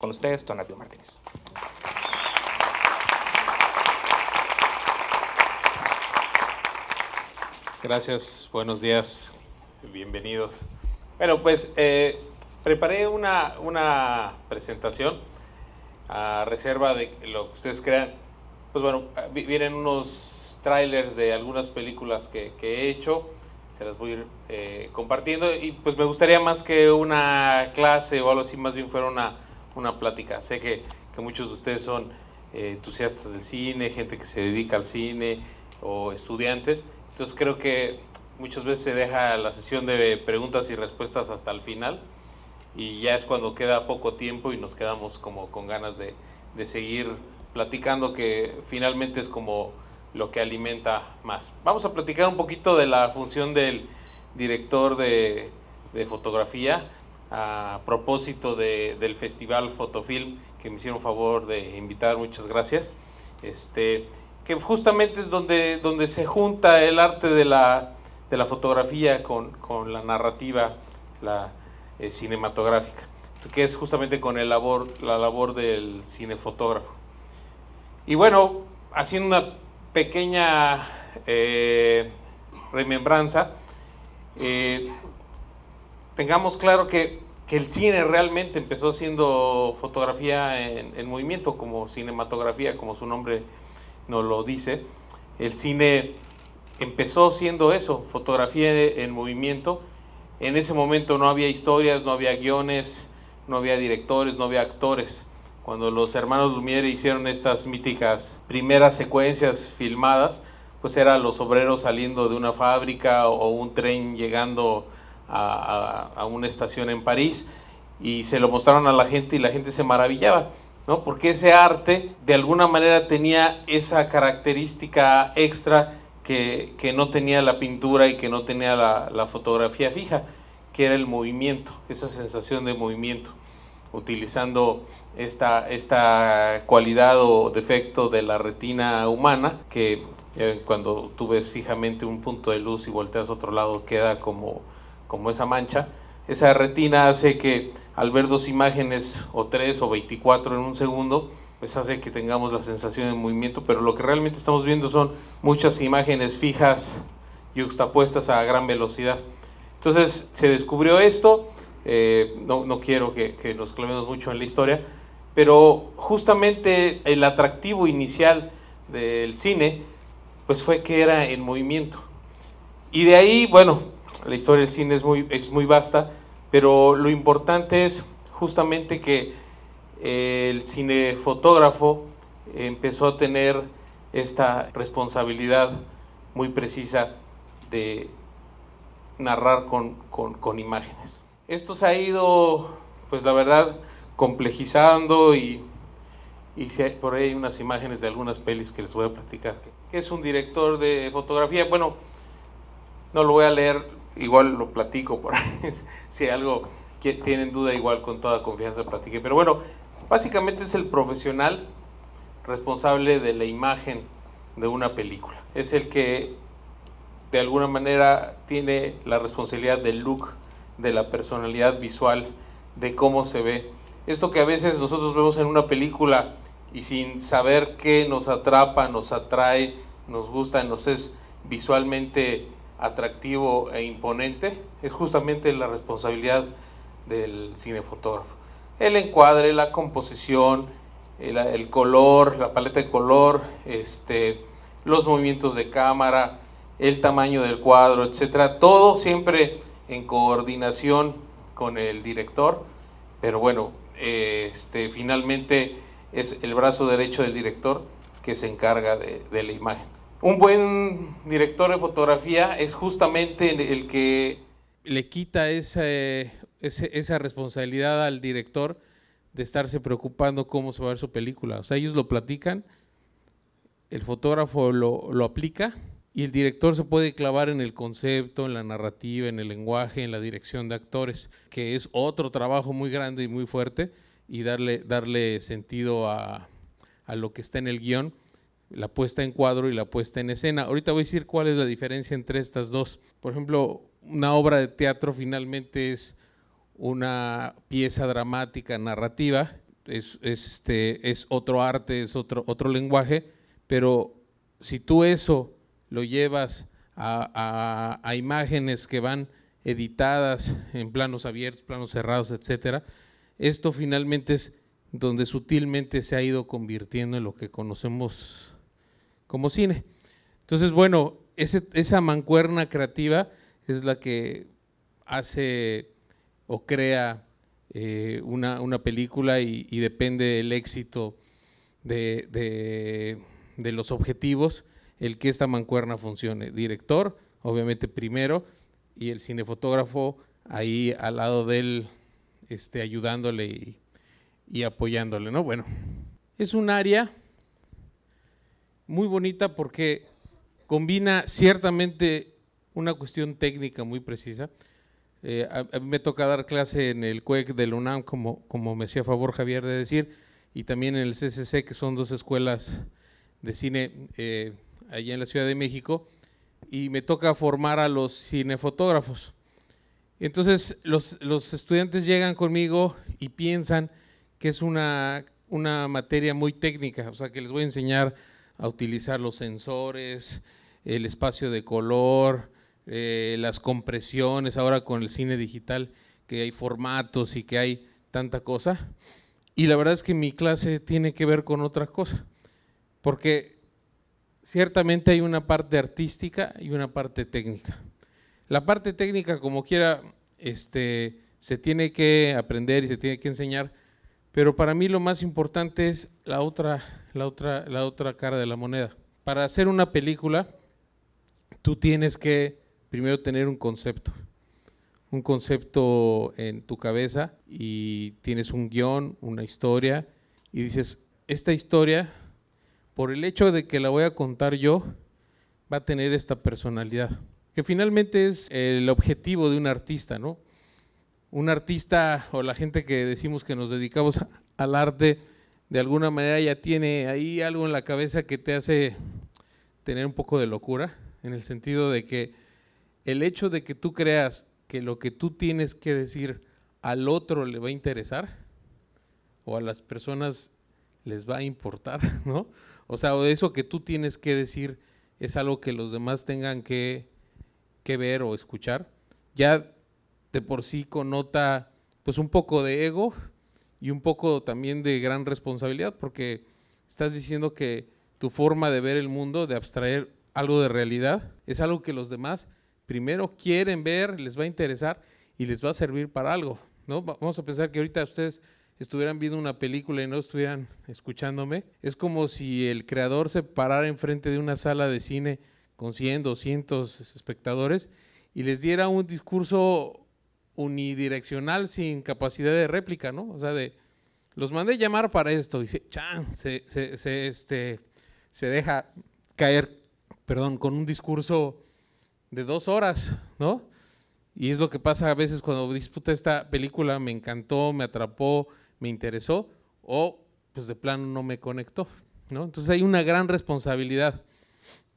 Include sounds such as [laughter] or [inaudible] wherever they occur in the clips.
Con ustedes, Tonatio Martínez. Gracias, buenos días, bienvenidos. Bueno, pues eh, preparé una, presentación a reserva de lo que ustedes crean. Pues bueno, vienen unos trailers de algunas películas que, he hecho, se las voy a ir eh, compartiendo y pues me gustaría más que una clase o algo así, más bien fuera una una plática. Sé que, que muchos de ustedes son eh, entusiastas del cine, gente que se dedica al cine o estudiantes. Entonces creo que muchas veces se deja la sesión de preguntas y respuestas hasta el final y ya es cuando queda poco tiempo y nos quedamos como con ganas de, de seguir platicando que finalmente es como lo que alimenta más. Vamos a platicar un poquito de la función del director de, de fotografía a propósito de, del Festival Fotofilm que me hicieron favor de invitar, muchas gracias. Este, que justamente es donde, donde se junta el arte de la, fotografía con, la narrativa la, eh, cinematográfica, que es justamente con el labor, la labor del cinefotógrafo. Y bueno, haciendo una pequeña eh, remembranza, eh, tengamos claro que, que el cine realmente empezó siendo fotografía en, movimiento, como cinematografía, como su nombre nos lo dice. El cine empezó siendo eso, fotografía en, movimiento. En ese momento no había historias, no había guiones, no había directores, no había actores. Cuando los hermanos Lumière hicieron estas míticas primeras secuencias filmadas, pues eran los obreros saliendo de una fábrica o un tren llegando a, una estación en París y se lo mostraron a la gente y la gente se maravillaba, ¿no? Porque ese arte de alguna manera tenía esa característica extra que, no tenía la pintura y que no tenía la, fotografía fija, que era el movimiento, esa sensación de movimiento utilizando esta, esta cualidad o defecto de la retina humana, que eh, cuando tú ves fijamente un punto de luz y volteas a otro lado queda como como esa mancha, esa retina hace que al ver dos imágenes o tres o 24 en un segundo, pues hace que tengamos la sensación de movimiento, pero lo que realmente estamos viendo son muchas imágenes fijas yuxtapuestas a gran velocidad. Entonces se descubrió esto, eh, no, no, quiero que, que nos clavemos mucho en la historia, pero justamente el atractivo inicial del cine, pues fue que era en movimiento. Y de ahí, bueno, la historia del cine es muy, muy vasta, pero lo importante es justamente que eh, el cinefotógrafo empezó a tener esta responsabilidad muy precisa de narrar con, imágenes. Esto se ha ido, pues la verdad, complejizando y, si por ahí hay unas imágenes de algunas pelis que les voy a platicar. ¿Qué es un director de fotografía? Bueno, no lo voy a leer, igual lo platico por ahí, [laughs] si algo que tienen duda igual con toda confianza platique. Pero bueno, básicamente es el profesional responsable de la imagen de una película. Es el que de alguna manera tiene la responsabilidad del look, de la personalidad visual, de cómo se ve. Esto que a veces nosotros vemos en una película y sin saber qué nos atrapa, nos atrae, nos gusta, nos es visualmente atractivo e imponente es justamente la responsabilidad del cinefotógrafo. El encuadre, la composición, el, color, la paleta de color, este, los movimientos de cámara, el tamaño del cuadro, etcétera, todo siempre en coordinación con el director, pero bueno, este, finalmente es el brazo derecho del director que se encarga de la imagen un buen director de fotografía es justamente el que le quita esa responsabilidad al director de estarse preocupando cómo se va a ver su película. O sea, ellos lo platican, el fotógrafo lo, aplica y el director se puede clavar en el concepto, en la narrativa, en el lenguaje, en la dirección de actores, que es otro trabajo muy grande y muy fuerte y darle, darle sentido a, a lo que está en el guión la puesta en cuadro y la puesta en escena. Ahorita voy a decir cuál es la diferencia entre estas dos. Por ejemplo, una obra de teatro finalmente es una pieza dramática, narrativa, es, este, es otro arte, es otro, otro lenguaje, pero si tú eso lo llevas a, a imágenes que van editadas en planos abiertos, planos cerrados, etcétera, esto finalmente es donde sutilmente se ha ido convirtiendo en lo que conocemos como cine. Entonces, bueno, esa mancuerna creativa es la que hace o crea eh, una, película y, depende del éxito de, los objetivos el que esta mancuerna funcione. Director, obviamente primero, y el cinefotógrafo ahí al lado de él, este, ayudándole y, y, apoyándole, ¿no? Bueno, es un área muy bonita porque combina ciertamente una cuestión técnica muy precisa. Eh, a, mí me toca dar clase en el CUEC del UNAM, como, como me hacía favor Javier de decir, y también en el CCC, que son dos escuelas de cine eh, allá en la Ciudad de México, y me toca formar a los cinefotógrafos. Entonces, los, estudiantes llegan conmigo y piensan que es una, una materia muy técnica, o sea, que les voy a enseñar a utilizar los sensores, el espacio de color, eh, las compresiones, ahora con el cine digital, que hay formatos y que hay tanta cosa. Y la verdad es que mi clase tiene que ver con otra cosa, porque ciertamente hay una parte artística y una parte técnica. La parte técnica, como quiera, este, se tiene que aprender y se tiene que enseñar, pero para mí lo más importante es la otra la otra, la otra cara de la moneda. Para hacer una película, tú tienes que primero tener un concepto un concepto en tu cabeza y tienes un guión, una historia, y dices, esta historia, por el hecho de que la voy a contar yo, va a tener esta personalidad, que finalmente es el objetivo de un artista, ¿no? Un artista o la gente que decimos que nos dedicamos al arte, de alguna manera ya tiene ahí algo en la cabeza que te hace tener un poco de locura, en el sentido de que el hecho de que tú creas que lo que tú tienes que decir al otro le va a interesar o a las personas les va a importar, [laughs] ¿no? O sea, o eso que tú tienes que decir es algo que los demás tengan que, que ver o escuchar. Ya de por sí connota pues un poco de ego, y un poco también de gran responsabilidad, porque estás diciendo que tu forma de ver el mundo, de abstraer algo de realidad, es algo que los demás primero quieren ver, les va a interesar y les va a servir para algo. ¿no? Vamos a pensar que ahorita ustedes estuvieran viendo una película y no estuvieran escuchándome. Es como si el creador se parara enfrente de una sala de cine con 100, 200 espectadores y les diera un discurso unidireccional sin capacidad de réplica, ¿no? O sea, de los mandé llamar para esto y se, este, se deja caer, perdón, con un discurso de dos horas, ¿no? Y es lo que pasa a veces cuando disputa esta película, me encantó, me atrapó, me interesó, o pues de plano no me conectó, ¿no? Entonces hay una gran responsabilidad,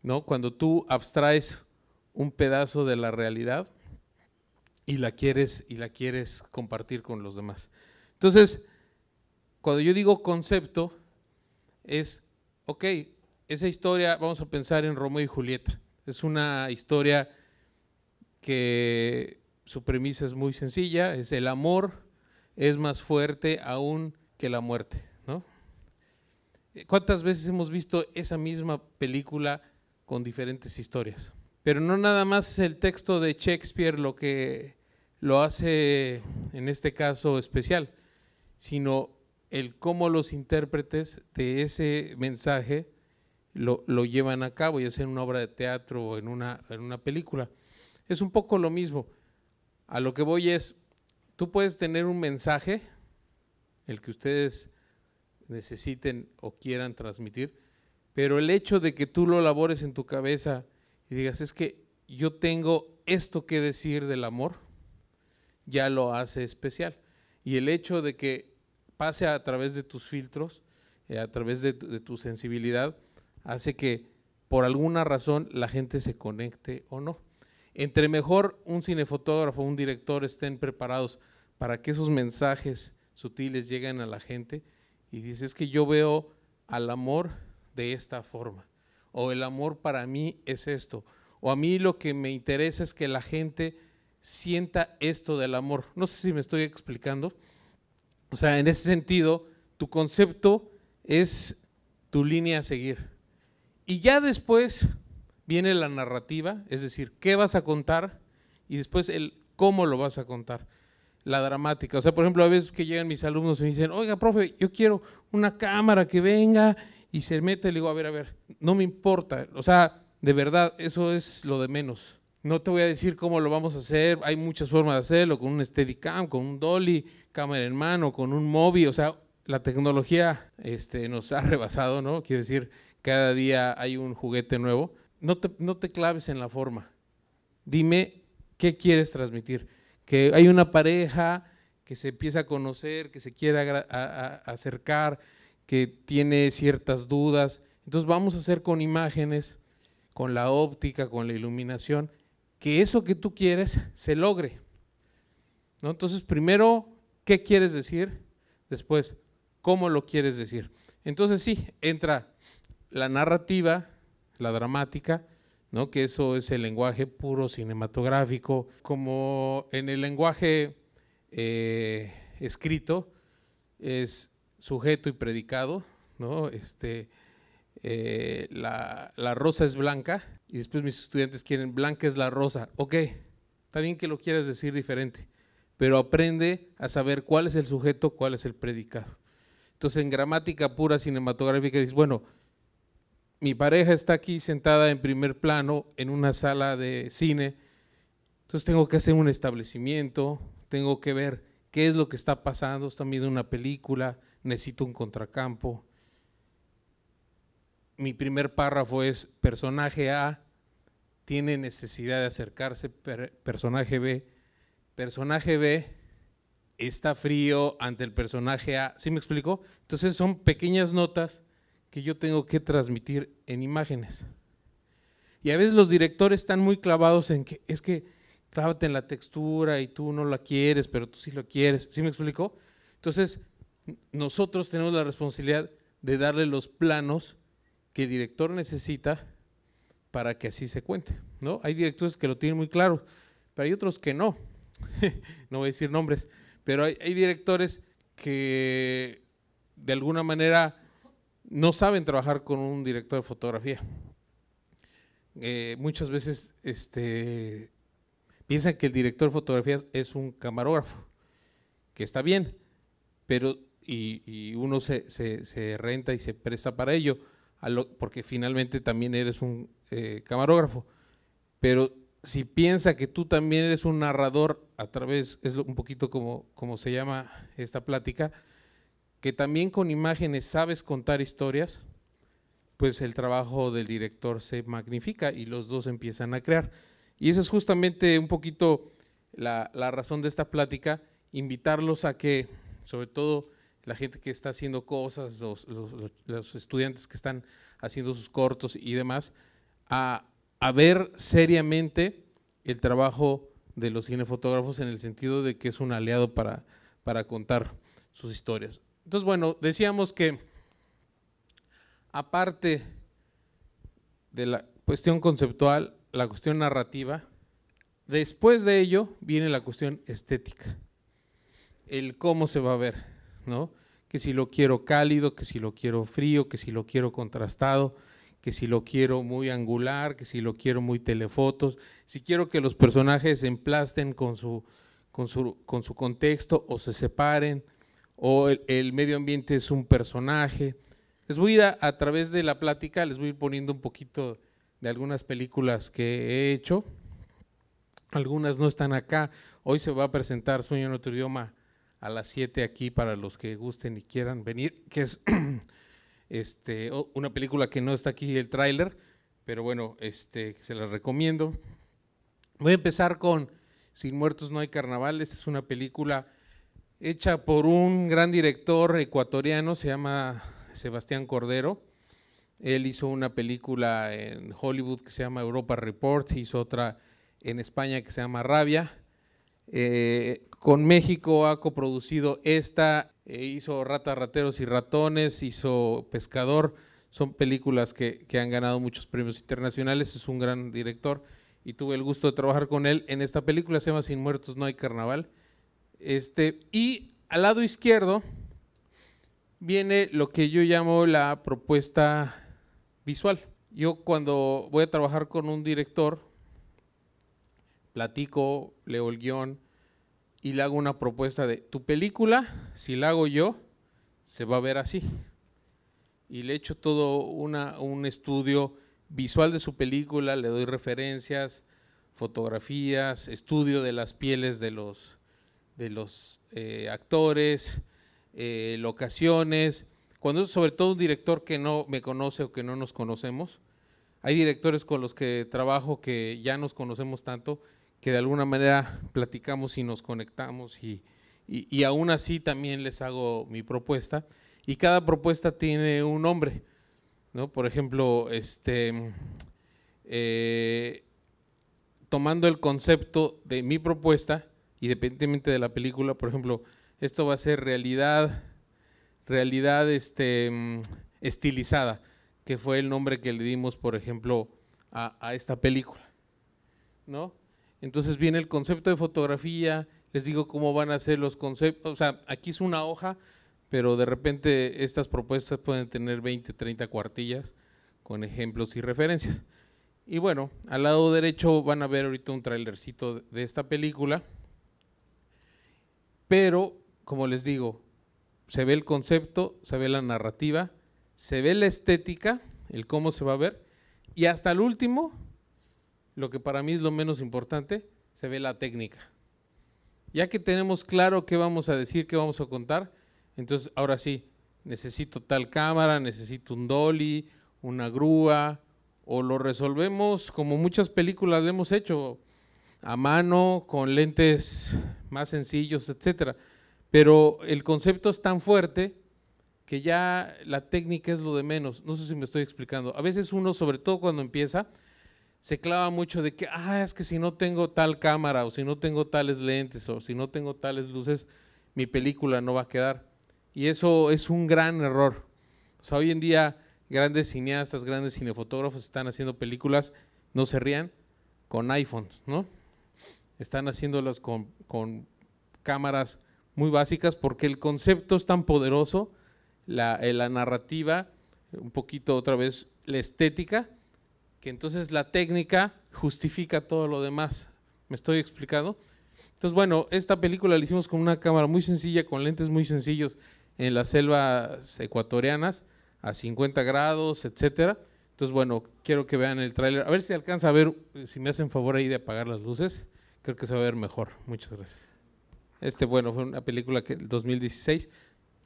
¿no? Cuando tú abstraes un pedazo de la realidad y la quieres y la quieres compartir con los demás. Entonces, cuando yo digo concepto, es, ok, esa historia, vamos a pensar en Romeo y Julieta. Es una historia que su premisa es muy sencilla, es el amor es más fuerte aún que la muerte. ¿no? ¿Cuántas veces hemos visto esa misma película con diferentes historias? Pero no nada más es el texto de Shakespeare lo que lo hace en este caso especial, sino el cómo los intérpretes de ese mensaje lo, llevan a cabo, ya sea en una obra de teatro o en una, en una película. Es un poco lo mismo. A lo que voy es, tú puedes tener un mensaje, el que ustedes necesiten o quieran transmitir, pero el hecho de que tú lo labores en tu cabeza y digas, es que yo tengo esto que decir del amor, ya lo hace especial. Y el hecho de que pase a través de tus filtros, eh, a través de tu, sensibilidad, hace que por alguna razón la gente se conecte o no. Entre mejor un cinefotógrafo, un director estén preparados para que esos mensajes sutiles lleguen a la gente y dices que yo veo al amor de esta forma o el amor para mí es esto. O a mí lo que me interesa es que la gente sienta esto del amor. No sé si me estoy explicando. O sea, en ese sentido, tu concepto es tu línea a seguir. Y ya después viene la narrativa, es decir, qué vas a contar y después el cómo lo vas a contar, la dramática. O sea, por ejemplo, a veces que llegan mis alumnos y me dicen, oiga, profe, yo quiero una cámara que venga y se mete y le digo, a ver, a ver, no me importa. O sea, de verdad, eso es lo de menos. No te voy a decir cómo lo vamos a hacer, hay muchas formas de hacerlo, con un Steadicam, con un Dolly, cámara en mano, con un móvil. o sea, la tecnología este, nos ha [laughs] rebasado, ¿no? Quiere decir, cada día hay un juguete nuevo. No te, no te claves en la forma. Dime qué quieres transmitir. Que hay una pareja que se empieza a conocer, que se quiere acercar, que tiene ciertas dudas. Entonces vamos a hacer con imágenes, con la óptica, con la iluminación, que eso que tú quieres se logre. ¿No? Entonces, primero, ¿qué quieres decir? Después, ¿cómo lo quieres decir? Entonces sí, entra la narrativa, la dramática, ¿no? que eso es el lenguaje puro cinematográfico, como en el lenguaje eh, escrito, es sujeto y predicado, ¿no? Este, eh, la, la, rosa es blanca y después mis estudiantes quieren blanca es la rosa. Ok, está bien que lo quieras decir diferente, pero aprende a saber cuál es el sujeto, cuál es el predicado. Entonces en gramática pura cinematográfica dices, bueno, mi pareja está aquí sentada en primer plano en una sala de cine, entonces tengo que hacer un establecimiento, tengo que ver qué es lo que está pasando, está viendo una película, necesito un contracampo. Mi primer párrafo es, personaje A tiene necesidad de acercarse, personaje B, personaje B está frío ante el personaje A, ¿sí me explico? Entonces son pequeñas notas que yo tengo que transmitir en imágenes. Y a veces los directores están muy clavados en que es que trájate en la textura y tú no la quieres, pero tú sí lo quieres. ¿Sí me explicó? Entonces, nosotros tenemos la responsabilidad de darle los planos que el director necesita para que así se cuente. ¿no? Hay directores que lo tienen muy claro, pero hay otros que no. [laughs] no voy a decir nombres, pero hay, directores que de alguna manera no saben trabajar con un director de fotografía. Eh, muchas veces este, piensa que el director de fotografías es un camarógrafo, que está bien, pero y, uno se, renta y se presta para ello, a porque finalmente también eres un eh, camarógrafo. Pero si piensa que tú también eres un narrador a través, es un poquito como, como se llama esta plática, que también con imágenes sabes contar historias, pues el trabajo del director se magnifica y los dos empiezan a crear. Y esa es justamente un poquito la, razón de esta plática, invitarlos a que, sobre todo la gente que está haciendo cosas, los, estudiantes que están haciendo sus cortos y demás, a, ver seriamente el trabajo de los cinefotógrafos en el sentido de que es un aliado para, para contar sus historias. Entonces, bueno, decíamos que aparte de la cuestión conceptual, la cuestión narrativa. Después de ello viene la cuestión estética, el cómo se va a ver, ¿no? Que si lo quiero cálido, que si lo quiero frío, que si lo quiero contrastado, que si lo quiero muy angular, que si lo quiero muy telefotos, si quiero que los personajes se emplasten con su, con su, contexto o se separen, o el, medio ambiente es un personaje. Les voy a ir a, a través de la plática, les voy a ir poniendo un poquito de algunas películas que he hecho. Algunas no están acá. Hoy se va a presentar Sueño en otro idioma a las 7 aquí para los que gusten y quieran venir, que es [clears throat] este, una película que no está aquí el tráiler, pero bueno, este, se la recomiendo. Voy a empezar con Sin muertos no hay carnaval. Esta es una película hecha por un gran director ecuatoriano, se llama Sebastián Cordero. Él hizo una película en Hollywood que se llama Europa Report, hizo otra en España que se llama Rabia. Eh, con México ha coproducido esta, eh, hizo Rata, Rateros y Ratones, hizo Pescador. Son películas que, han ganado muchos premios internacionales. Es un gran director y tuve el gusto de trabajar con él en esta película. Se llama Sin Muertos No Hay Carnaval. Este, y al lado izquierdo viene lo que yo llamo la propuesta visual. Yo cuando voy a trabajar con un director, platico, leo el guión y le hago una propuesta de, tu película, si la hago yo, se va a ver así. Y le echo todo un estudio visual de su película, le doy referencias, fotografías, estudio de las pieles de los, de los eh, actores, eh, locaciones, cuando es sobre todo un director que no me conoce o que no nos conocemos, hay directores con los que trabajo que ya nos conocemos tanto que de alguna manera platicamos y nos conectamos y, aún así también les hago mi propuesta y cada propuesta tiene un nombre, ¿no? Por ejemplo, este, eh, tomando el concepto de mi propuesta, independientemente de la película, por ejemplo, esto va a ser realidad realidad este, mm, estilizada, que fue el nombre que le dimos, por ejemplo, a, esta película. ¿no? Entonces viene el concepto de fotografía, les digo cómo van a ser los conceptos, o sea, aquí es una hoja, pero de repente estas propuestas pueden tener 20, 30 cuartillas con ejemplos y referencias. Y bueno, al lado derecho van a ver ahorita un trailercito de esta película, pero como les digo, se ve el concepto, se ve la narrativa, se ve la estética, el cómo se va a ver, y hasta el último, lo que para mí es lo menos importante, se ve la técnica. Ya que tenemos claro qué vamos a decir, qué vamos a contar, entonces ahora sí, necesito tal cámara, necesito un dolly, una grúa, o lo resolvemos como muchas películas lo hemos hecho, a mano, con lentes más sencillos, etcétera. Pero el concepto es tan fuerte que ya la técnica es lo de menos. No sé si me estoy explicando. A veces uno, sobre todo cuando empieza, se clava mucho de que, ah, es que si no tengo tal cámara o si no tengo tales lentes o si no tengo tales luces, mi película no va a quedar. Y eso es un gran error. O sea, hoy en día grandes cineastas, grandes cinefotógrafos están haciendo películas, no se rían, con iPhones, ¿no? Están haciéndolas con, con cámaras muy básicas porque el concepto es tan poderoso, eh, la, narrativa, un poquito otra vez la estética, que entonces la técnica justifica todo lo demás. ¿Me estoy explicando? Entonces, bueno, esta película la hicimos con una cámara muy sencilla, con lentes muy sencillos en las selvas ecuatorianas, a 50 grados, etcétera. Entonces, bueno, quiero que vean el tráiler. A ver si alcanza a ver, eh, si me hacen favor ahí de apagar las luces. Creo que se va a ver mejor. Muchas gracias. Este, bueno, fue una película que el 2016.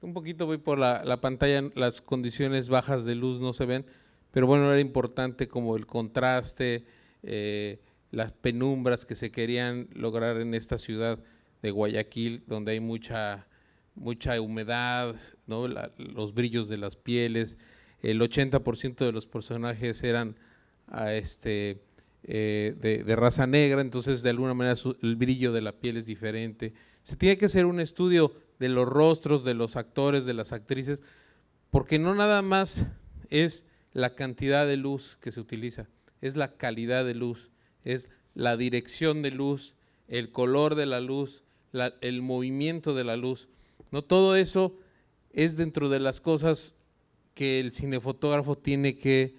Un poquito voy por la, pantalla, las condiciones bajas de luz no se ven, pero bueno, era importante como el contraste, eh, las penumbras que se querían lograr en esta ciudad de Guayaquil, donde hay mucha, mucha humedad, los brillos de las pieles. El 80% de los personajes eran este, eh, de, de, raza negra, entonces de alguna manera el brillo de la piel es diferente se tiene que hacer un estudio de los rostros, de los actores, de las actrices, porque no nada más es la cantidad de luz que se utiliza, es la calidad de luz, es la dirección de luz, el color de la luz, el movimiento de la luz. No todo eso es dentro de las cosas que el cinefotógrafo tiene que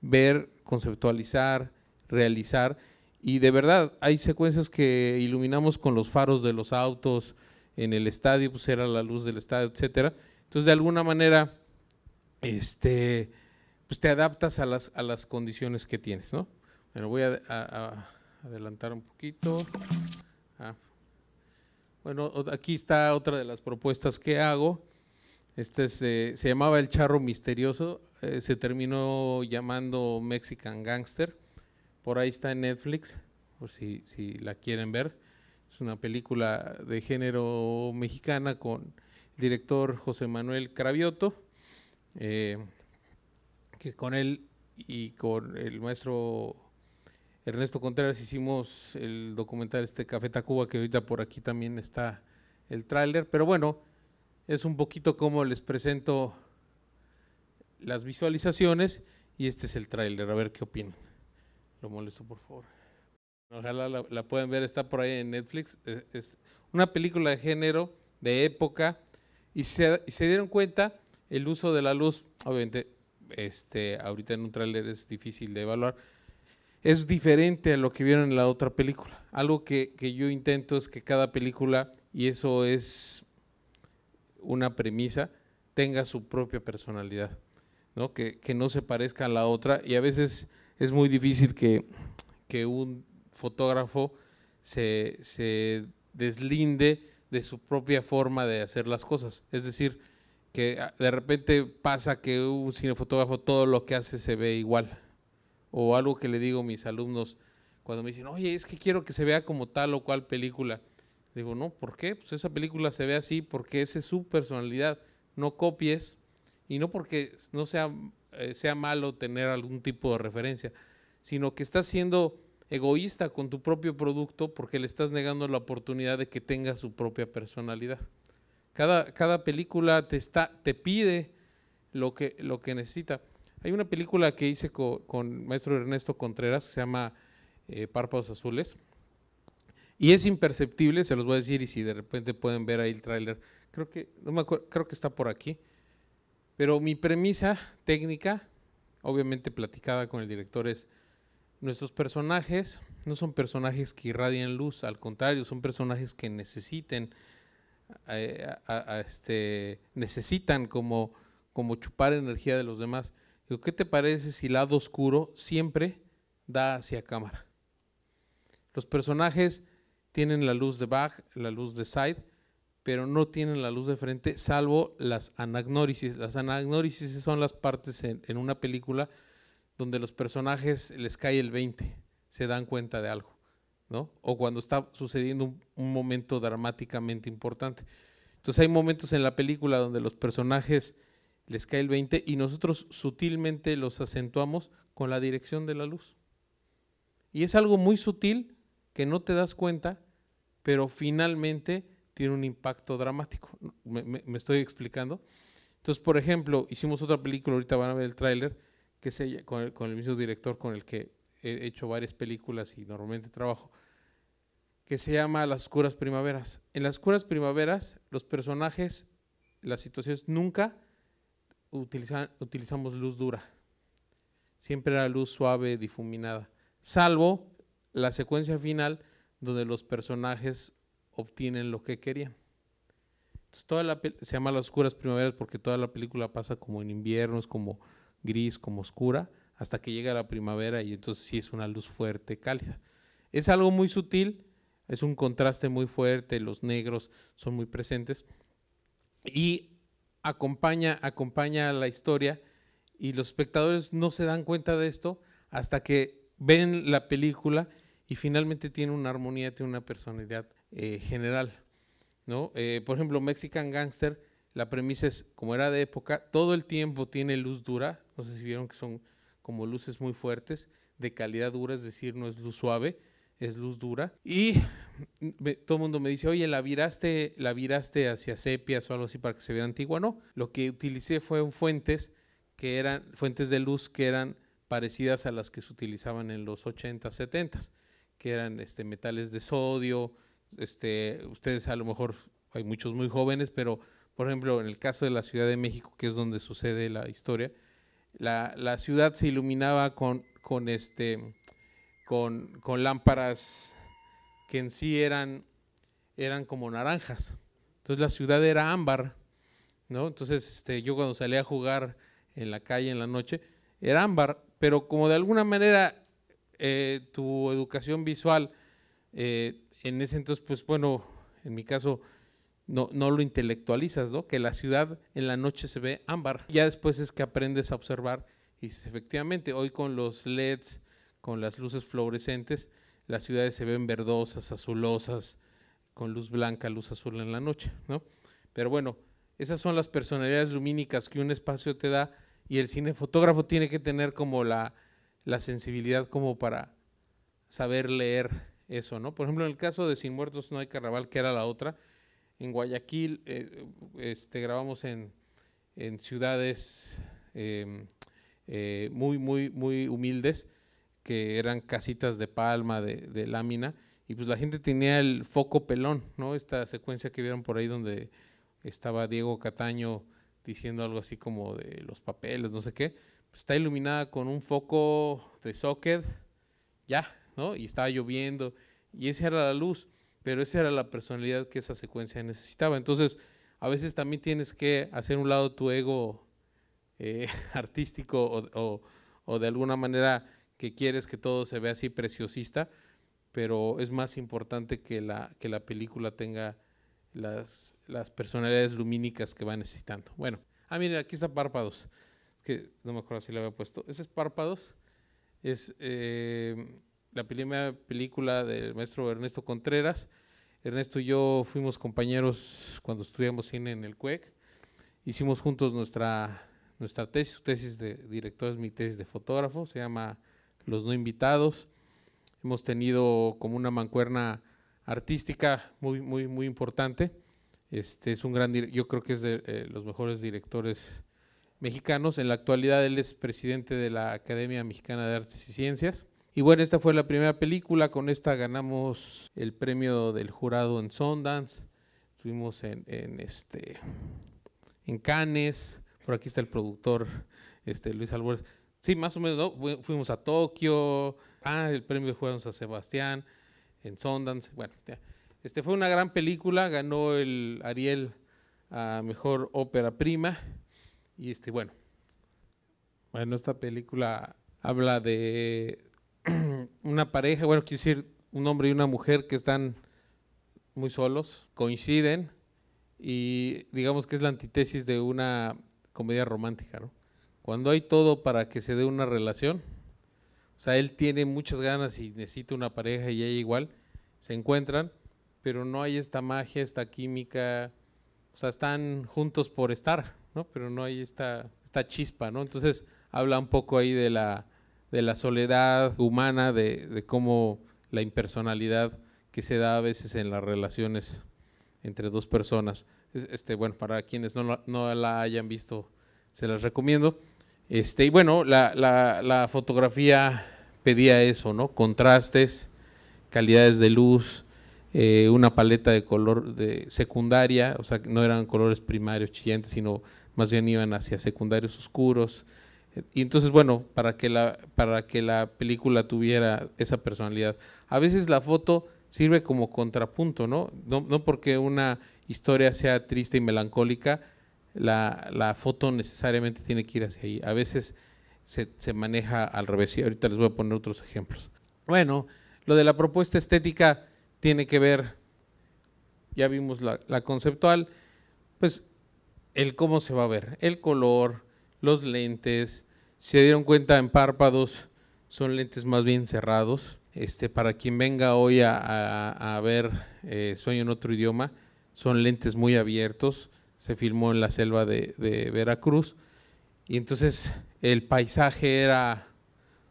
ver, conceptualizar, realizar y de verdad, hay secuencias que iluminamos con los faros de los autos, en el estadio, pues era la luz del estadio, etcétera. Entonces, de alguna manera, este, pues te adaptas a las, a las condiciones que tienes, ¿no? Bueno, voy a, adelantar un poquito. Ah. Bueno, aquí está otra de las propuestas que hago. Este se, eh, se llamaba El Charro Misterioso, eh, se terminó llamando Mexican Gangster. Por ahí está en Netflix, por si, la quieren ver. Es una película de género mexicana con el director José Manuel Cravioto, eh, que con él y con el maestro Ernesto Contreras hicimos el documental este Café Tacuba, que ahorita por aquí también está el tráiler. Pero bueno, es un poquito como les presento las visualizaciones y este es el tráiler, a ver qué opinan. Lo molesto, por favor. Ojalá la, la puedan ver, está por ahí en Netflix. Es, una película de género, de época, y se, se dieron cuenta el uso de la luz, obviamente, este, ahorita en un tráiler es difícil de evaluar, es diferente a lo que vieron en la otra película. Algo que, que yo intento es que cada película, y eso es una premisa, tenga su propia personalidad, ¿no? Que, que, no se parezca a la otra. Y a veces es muy difícil que, un fotógrafo se, se, deslinde de su propia forma de hacer las cosas. Es decir, que ah, de repente pasa que un cinefotógrafo todo lo que hace se ve igual. O algo que le digo a mis alumnos cuando me dicen, oye, es que quiero que se vea como tal o cual película. Digo, no, ¿por qué? Pues esa película se ve así porque esa es su personalidad. No copies y no porque no sea eh, sea malo tener algún tipo de referencia, sino que estás siendo egoísta con tu propio producto porque le estás negando la oportunidad de que tenga su propia personalidad. Cada, cada película te, está, te pide lo que, lo que necesita. Hay una película que hice con, maestro Ernesto Contreras, que se llama eh, Párpados Azules, y es imperceptible, se los voy a decir, y si de repente pueden ver ahí el tráiler, creo no creo que está por aquí. Pero mi premisa técnica, obviamente platicada con el director, es nuestros personajes no son personajes que irradian luz, al contrario, son personajes que necesiten, eh, este, necesitan como, chupar energía de los demás. ¿qué te parece si lado oscuro siempre da hacia cámara? Los personajes tienen la luz de back, la luz de Side, pero no tienen la luz de frente, salvo las anagnórisis. Las anagnórisis son las partes en, una película donde los personajes les cae el 20, se dan cuenta de algo, ¿no? O cuando está sucediendo un, un momento dramáticamente importante. Entonces hay momentos en la película donde los personajes les cae el 20 y nosotros sutilmente los acentuamos con la dirección de la luz. Y es algo muy sutil que no te das cuenta, pero finalmente tiene un impacto dramático. Me, estoy explicando. Entonces, por ejemplo, hicimos otra película, ahorita van a ver el tráiler, que se con, el, mismo director con el que he hecho varias películas y normalmente trabajo, que se llama Las Curas Primaveras. En Las Curas Primaveras, los personajes, las situaciones, nunca utilizan, utilizamos luz dura. Siempre era luz suave, difuminada, salvo la secuencia final donde los personajes obtienen lo que querían. toda la se llama Las Oscuras Primaveras porque toda la película pasa como en invierno, es como gris, como oscura, hasta que llega la primavera y entonces sí es una luz fuerte, cálida. Es algo muy sutil, es un contraste muy fuerte, los negros son muy presentes y acompaña, acompaña la historia y los espectadores no se dan cuenta de esto hasta que ven la película y finalmente tiene una armonía, tiene una personalidad eh, general. ¿no? Eh, por ejemplo, Mexican Gangster, la premisa es, como era de época, todo el tiempo tiene luz dura, no sé si vieron que son como luces muy fuertes, de calidad dura, es decir, no es luz suave, es luz dura. Y todo el mundo me dice, oye, la viraste, la viraste hacia sepias o algo así para que se viera antigua. No, lo que utilicé fue fuentes que eran, fuentes de luz que eran parecidas a las que se utilizaban en los 80, 70, s que eran este, metales de sodio, este, ustedes a lo mejor hay muchos muy jóvenes, pero por ejemplo, en el caso de la Ciudad de México, que es donde sucede la historia, la, ciudad se iluminaba con, con, este, con, lámparas que en sí eran, eran como naranjas. Entonces la ciudad era ámbar, ¿no? Entonces este, yo cuando salía a jugar en la calle en la noche, era ámbar, pero como de alguna manera eh, tu educación visual eh, en ese entonces, pues bueno, en mi caso, no, lo intelectualizas, ¿no? Que la ciudad en la noche se ve ámbar. Ya después es que aprendes a observar y efectivamente hoy con los LEDs, con las luces fluorescentes, las ciudades se ven verdosas, azulosas, con luz blanca, luz azul en la noche, ¿no? Pero bueno, esas son las personalidades lumínicas que un espacio te da y el cinefotógrafo tiene que tener como la, la sensibilidad como para saber leer eso, ¿no? Por ejemplo, en el caso de Sin Muertos no hay carnaval, que era la otra, en Guayaquil eh, este, grabamos en, ciudades em, eh, muy, muy, muy humildes, que eran casitas de palma, de, lámina, y pues la gente tenía el foco pelón, ¿no? Esta secuencia que vieron por ahí donde estaba Diego Cataño diciendo algo así como de los papeles, no sé qué, pues está iluminada con un foco de socket, ya, ¿no? Y estaba lloviendo, y esa era la luz, pero esa era la personalidad que esa secuencia necesitaba. Entonces, a veces también tienes que hacer un lado tu ego eh, [laughs] artístico o, de alguna manera que quieres que todo se vea así preciosista, pero es más importante que la, que la película tenga las, las personalidades lumínicas que va necesitando. Bueno, ah, miren, aquí está párpados, que no me acuerdo si le había puesto. Ese es párpados, es... Eh, la primera película del maestro Ernesto Contreras. Ernesto y yo fuimos compañeros cuando estudiamos cine en el CUEC. E Hicimos juntos nuestra, nuestra tesis, tesis de director es mi tesis de fotógrafo, se llama Los No Invitados. Hemos tenido como una mancuerna artística muy, muy, muy importante. Este es un gran, yo creo que es de eh, los mejores directores mexicanos. En la actualidad él es presidente de la Academia Mexicana de Artes y Ciencias y bueno, esta fue la primera película, con esta ganamos el premio del jurado en Sundance, estuvimos en, en, este, en Cannes, por aquí está el productor este, Luis Alvarez, Sí, más o menos, fuimos a Tokio, ah, el premio de jurado San Sebastián, en Sundance, bueno, este fue una gran película, ganó el Ariel a Mejor Ópera Prima, y este, bueno, bueno, esta película habla de una pareja, bueno, quiero decir, un hombre y una mujer que están muy solos, coinciden y digamos que es la antítesis de una comedia romántica, ¿no? Cuando hay todo para que se dé una relación, o sea, él tiene muchas ganas y necesita una pareja y ella igual, se encuentran, pero no hay esta magia, esta química, o sea, están juntos por estar, ¿no? Pero no hay esta, esta chispa, ¿no? Entonces habla un poco ahí de la de la soledad humana, de, de cómo la impersonalidad que se da a veces en las relaciones entre dos personas. Este, bueno, para quienes no, la, hayan visto, se las recomiendo. Este, y bueno, la, fotografía pedía eso, ¿no? Contrastes, calidades de luz, eh, una paleta de color de secundaria, o sea, no eran colores primarios chillantes, sino más bien iban hacia secundarios oscuros, y entonces, bueno, para que, la, para que la película tuviera esa personalidad. A veces la foto sirve como contrapunto, ¿no? No, porque una historia sea triste y melancólica, la, foto necesariamente tiene que ir hacia ahí. A veces se, maneja al revés. Y ahorita les voy a poner otros ejemplos. Bueno, lo de la propuesta estética tiene que ver, ya vimos la conceptual, pues el cómo se va a ver, el color, los lentes, se dieron cuenta en párpados, son lentes más bien cerrados. Este, para quien venga hoy a, ver eh, Sueño en otro idioma, son lentes muy abiertos, se filmó en la selva de, de Veracruz, y entonces el paisaje era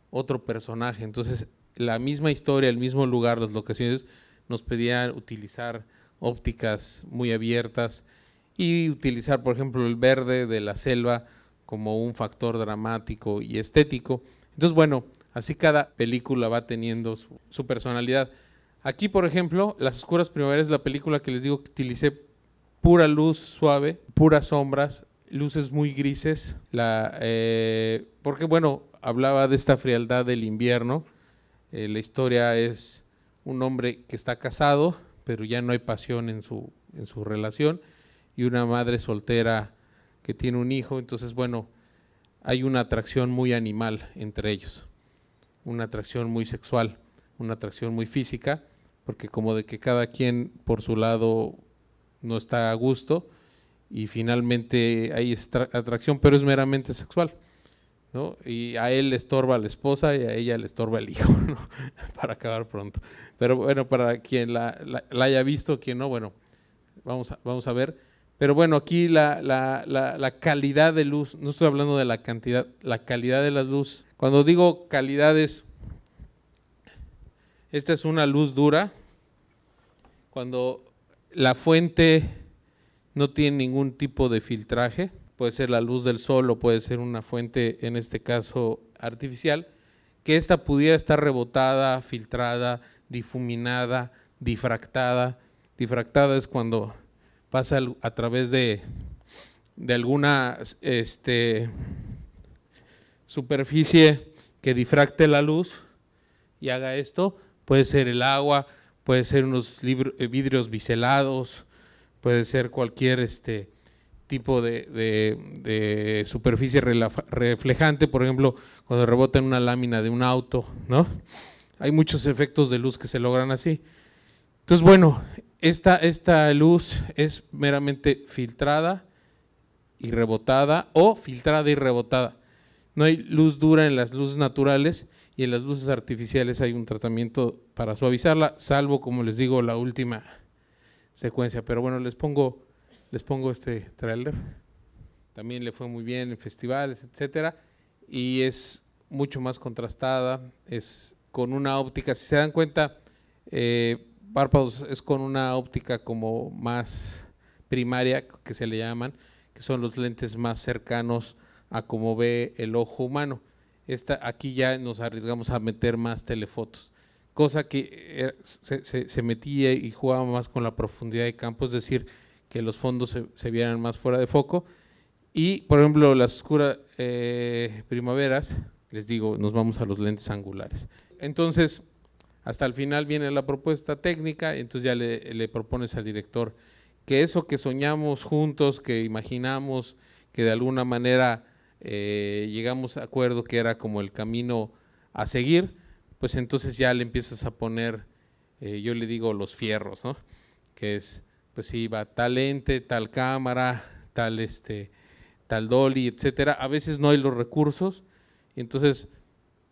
otro personaje, entonces la misma historia, el mismo lugar, las locaciones, nos pedían utilizar ópticas muy abiertas y utilizar, por ejemplo, el verde de la selva como un factor dramático y estético. Entonces, bueno, así cada película va teniendo su, personalidad. Aquí, por ejemplo, Las Oscuras Primaveras es la película que les digo que utilicé pura luz suave, puras sombras, luces muy grises, eh, porque, bueno, hablaba de esta frialdad del invierno. Eh, la historia es un hombre que está casado, pero ya no hay pasión en su, en su relación, y una madre soltera que tiene un hijo, entonces bueno, hay una atracción muy animal entre ellos, una atracción muy sexual, una atracción muy física, porque como de que cada quien por su lado no está a gusto y finalmente hay atracción, pero es meramente sexual. ¿no? Y a él le estorba la esposa y a ella le estorba el hijo, [laughs] para acabar pronto. Pero bueno, para quien la, haya visto, quien no, bueno, vamos vamos a ver pero bueno, aquí la, calidad de luz, no estoy hablando de la cantidad, la calidad de la luz. Cuando digo calidades, esta es una luz dura. Cuando la fuente no tiene ningún tipo de filtraje, puede ser la luz del sol o puede ser una fuente, en este caso artificial, que esta pudiera estar rebotada, filtrada, difuminada, difractada. Difractada es cuando pasa a través de, de alguna este, superficie que difracte la luz y haga esto. Puede ser el agua, puede ser unos eh, vidrios biselados, puede ser cualquier este, tipo de, superficie reflejante, por ejemplo, cuando rebota en una lámina de un auto, ¿no? Hay muchos efectos de luz que se logran así. Entonces, bueno, esta, esta luz es meramente filtrada y rebotada o filtrada y rebotada. No hay luz dura en las luces naturales y en las luces artificiales hay un tratamiento para suavizarla, salvo, como les digo, la última secuencia. Pero bueno, les pongo, les pongo este trailer, También le fue muy bien en festivales, etcétera, y es mucho más contrastada, es con una óptica. Si se dan cuenta, eh, párpados es con una óptica como más primaria, que se le llaman, que son los lentes más cercanos a cómo ve el ojo humano. Esta, aquí ya nos arriesgamos a meter más telefotos, cosa que eh, se, metía y jugaba más con la profundidad de campo, es decir, que los fondos se, vieran más fuera de foco. Y, por ejemplo, las oscuras eh, primaveras, les digo, nos vamos a los lentes angulares. Entonces, hasta el final viene la propuesta técnica, entonces ya le, propones al director que eso que soñamos juntos, que imaginamos, que de alguna manera eh, llegamos a acuerdo que era como el camino a seguir, pues entonces ya le empiezas a poner, eh, yo le digo los fierros, ¿no? Que es, pues sí, va tal ente, tal cámara, tal este, tal dolly, etcétera. A veces no hay los recursos, entonces,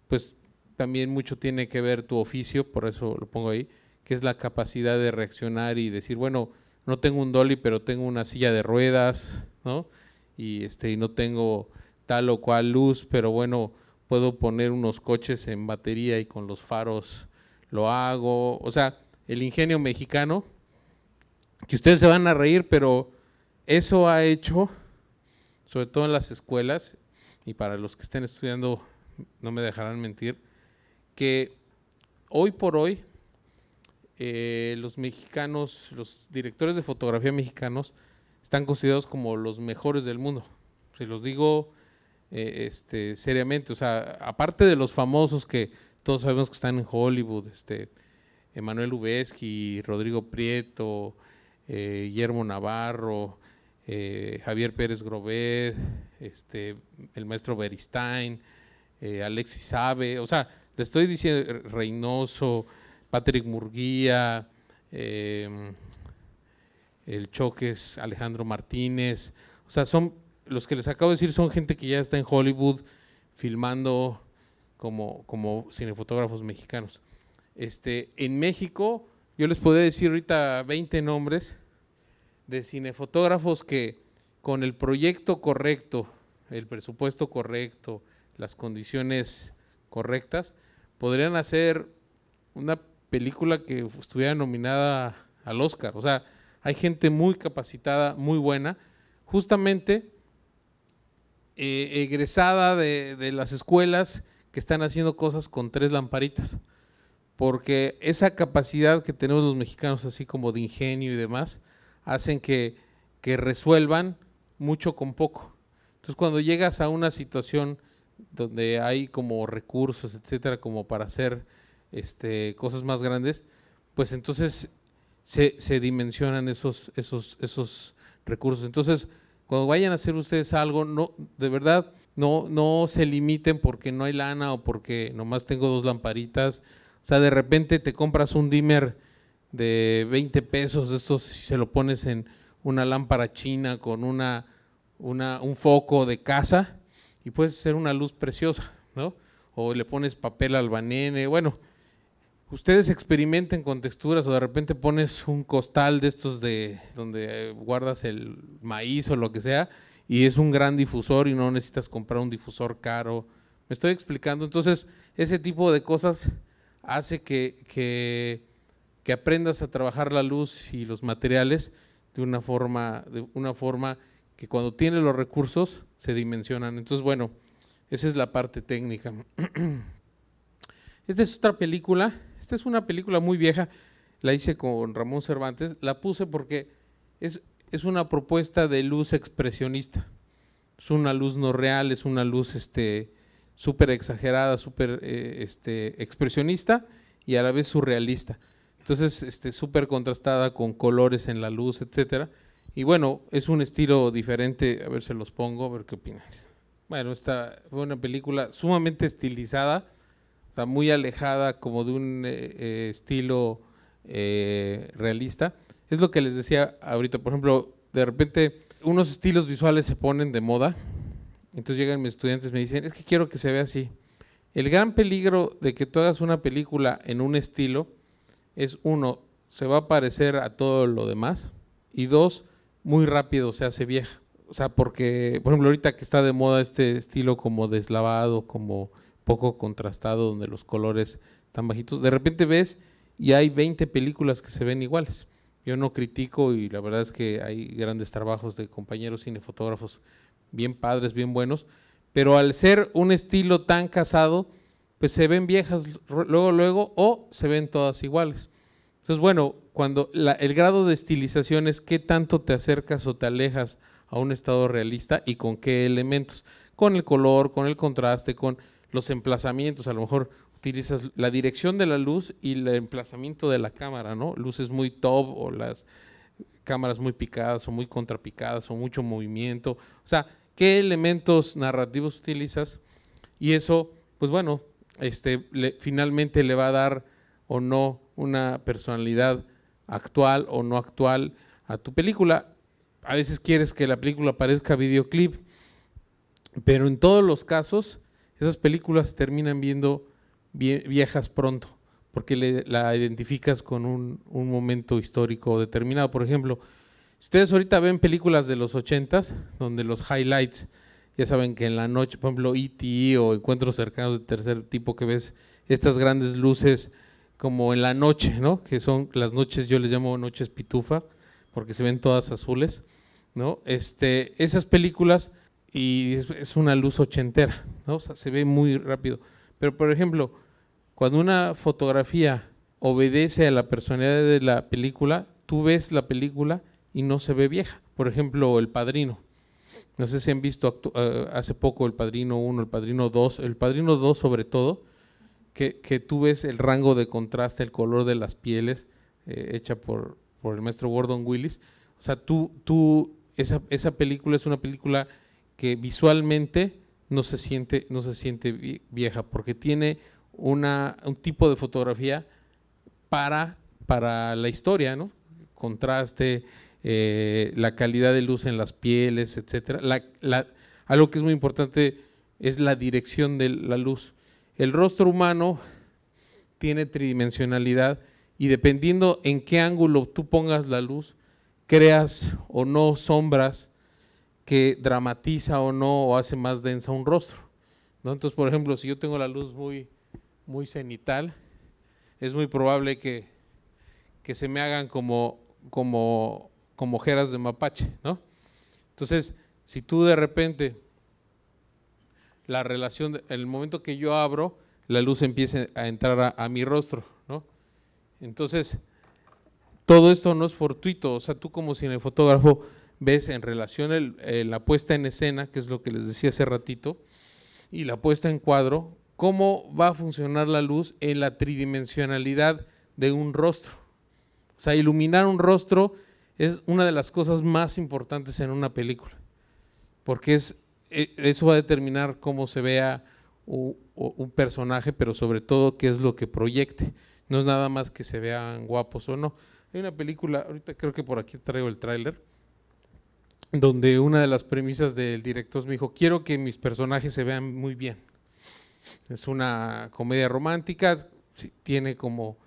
pues también mucho tiene que ver tu oficio, por eso lo pongo ahí, que es la capacidad de reaccionar y decir, bueno, no tengo un dolly, pero tengo una silla de ruedas, ¿no? Y este, y no tengo tal o cual luz, pero bueno, puedo poner unos coches en batería y con los faros lo hago. O sea, el ingenio mexicano, que ustedes se van a reír, pero eso ha hecho, sobre todo en las escuelas, y para los que estén estudiando, no me dejarán mentir, que hoy por hoy eh, los mexicanos, los directores de fotografía mexicanos, están considerados como los mejores del mundo. Se los digo eh, este, seriamente, o sea, aparte de los famosos que todos sabemos que están en Hollywood, este, Emanuel Uveski, Rodrigo Prieto, eh, Guillermo Navarro, Javier Pérez Grobet, este, el maestro Beristain, Alexis Sabe, o sea, le estoy diciendo eh, Reynoso, Patrick Murguía, em, el Choques, Alejandro Martínez. O sea, son los que les acabo de decir son gente que ya está en Hollywood filmando como, cinefotógrafos mexicanos. Este, en México, yo les podría decir ahorita 20 nombres de cinefotógrafos que con el proyecto correcto, el presupuesto correcto, las condiciones correctas, podrían hacer una película que estuviera nominada al Oscar. O sea, hay gente muy capacitada, muy buena, justamente eh, egresada de, las escuelas que están haciendo cosas con tres lamparitas. Porque esa capacidad que tenemos los mexicanos, así como de ingenio y demás, hacen que, que resuelvan mucho con poco. Entonces, cuando llegas a una situación donde hay como recursos, etcétera, como para hacer este, cosas más grandes, pues entonces se, se dimensionan esos, recursos. Entonces, cuando vayan a hacer ustedes algo, no, de verdad, no, se limiten porque no hay lana o porque nomás tengo dos lamparitas. O sea, de repente te compras un dimmer de 20 pesos, estos si se lo pones en una lámpara china con una, un foco de casa, y puedes ser una luz preciosa, ¿no? O le pones papel banene. bueno, ustedes experimenten con texturas o de repente pones un costal de estos de donde eh, guardas el maíz o lo que sea y es un gran difusor y no necesitas comprar un difusor caro. Me estoy explicando, entonces ese tipo de cosas hace que, que aprendas a trabajar la luz y los materiales de una forma, de una forma que cuando tiene los recursos se dimensionan. Entonces, bueno, esa es la parte técnica. [clears throat] Esta es otra película. Esta es una película muy vieja. La hice con Ramón Cervantes. La puse porque es, una propuesta de luz expresionista. Es una luz no real, es una luz este, súper exagerada, súper eh, este, expresionista y a la vez surrealista. Entonces, este, súper contrastada con colores en la luz, etcétera. Y bueno, es un estilo diferente, a ver se los pongo, a ver qué opinan. Bueno, esta fue una película sumamente estilizada, o muy alejada como de un eh, eh, estilo eh, realista. Es lo que les decía ahorita, por ejemplo, de repente unos estilos visuales se ponen de moda, entonces llegan mis estudiantes y me dicen, es que quiero que se vea así. El gran peligro de que tú hagas una película en un estilo es uno, se va a parecer a todo lo demás y dos, muy rápido se hace vieja. O sea, porque, por ejemplo, ahorita que está de moda este estilo como deslavado, como poco contrastado, donde los colores están bajitos, de repente ves y hay 20 películas que se ven iguales. Yo no critico y la verdad es que hay grandes trabajos de compañeros cinefotógrafos bien padres, bien buenos, pero al ser un estilo tan casado, pues se ven viejas luego, luego o se ven todas iguales. Entonces, bueno, cuando el grado de estilización es qué tanto te acercas o te alejas a un estado realista y con qué elementos, con el color, con el contraste, con los emplazamientos, a lo mejor utilizas la dirección de la luz y el emplazamiento de la cámara, ¿no? Luces muy top o las cámaras muy picadas o muy contrapicadas o mucho movimiento, o sea, qué elementos narrativos utilizas y eso, pues bueno, este, finalmente le va a dar o no una personalidad actual o no actual a tu película. A veces quieres que la película parezca videoclip, pero en todos los casos esas películas terminan viendo viejas pronto, porque la identificas con un, momento histórico determinado. Por ejemplo, si ustedes ahorita ven películas de los ochentas, donde los highlights, ya saben que en la noche, por ejemplo, E.T. o encuentros cercanos de tercer tipo que ves estas grandes luces como en la noche, ¿no? Que son las noches, yo les llamo noches pitufa, porque se ven todas azules, ¿no? Este, esas películas y es, una luz ochentera, ¿no? se ve muy rápido. Pero, por ejemplo, cuando una fotografía obedece a la personalidad de la película, tú ves la película y no se ve vieja. Por ejemplo, El Padrino. No sé si han visto eh, hace poco El Padrino 1, El Padrino 2, El Padrino 2 sobre todo, que, que, tú ves el rango de contraste, el color de las pieles eh, hecha por, el maestro Gordon Willis. O sea, tú, tú esa, película es una película que visualmente no se siente, no se siente vieja, porque tiene una, un tipo de fotografía para, para la historia, ¿no? Contraste, eh, la calidad de luz en las pieles, etcétera. La, algo que es muy importante es la dirección de la luz. El rostro humano tiene tridimensionalidad y dependiendo en qué ángulo tú pongas la luz, creas o no sombras que dramatiza o no o hace más densa un rostro. ¿no? Entonces, por ejemplo, si yo tengo la luz muy, muy cenital, es muy probable que, que se me hagan como, como, como ojeras de mapache. ¿no? Entonces, si tú de repente la relación, el momento que yo abro, la luz empieza a entrar a, mi rostro, Entonces, todo esto no es fortuito, o sea, tú como cinefotógrafo ves en relación eh, la puesta en escena, que es lo que les decía hace ratito, y la puesta en cuadro, cómo va a funcionar la luz en la tridimensionalidad de un rostro. O sea, iluminar un rostro es una de las cosas más importantes en una película, porque es eh, eso va a determinar cómo se vea un personaje, pero sobre todo qué es lo que proyecte. No es nada más que se vean guapos o no. Hay una película, ahorita creo que por aquí traigo el tráiler, donde una de las premisas del director me dijo, quiero que mis personajes se vean muy bien. Es una comedia romántica, tiene como,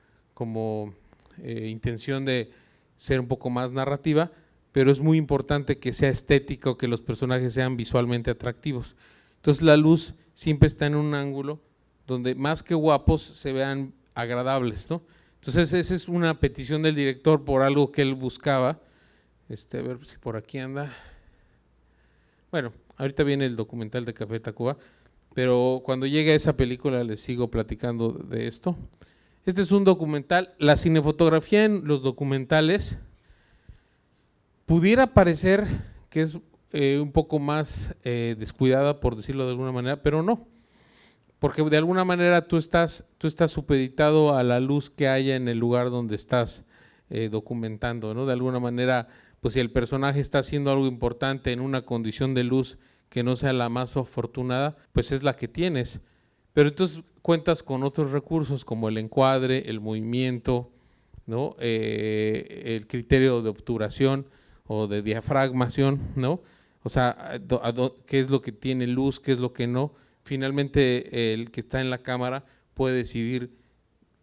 eh, intención de ser un poco más narrativa, pero es muy importante que sea estético, que los personajes sean visualmente atractivos. Entonces la luz siempre está en un ángulo donde más que guapos se vean agradables, ¿no? Entonces esa es una petición del director por algo que él buscaba. Este, a ver si por aquí anda. Bueno, ahorita viene el documental de Café Tacuba, pero cuando llegue a esa película les sigo platicando de esto. Este es un documental, la cinefotografía en los documentales Pudiera parecer que es eh, un poco más eh, descuidada, por decirlo de alguna manera, pero no. Porque de alguna manera tú estás, tú estás supeditado a la luz que haya en el lugar donde estás eh, documentando, ¿no? De alguna manera, pues si el personaje está haciendo algo importante en una condición de luz que no sea la más afortunada, pues es la que tienes. Pero entonces cuentas con otros recursos como el encuadre, el movimiento, ¿no? el criterio de obturación o de diafragmación, ¿no? O sea, qué es lo que tiene luz, qué es lo que no. Finalmente, el que está en la cámara puede decidir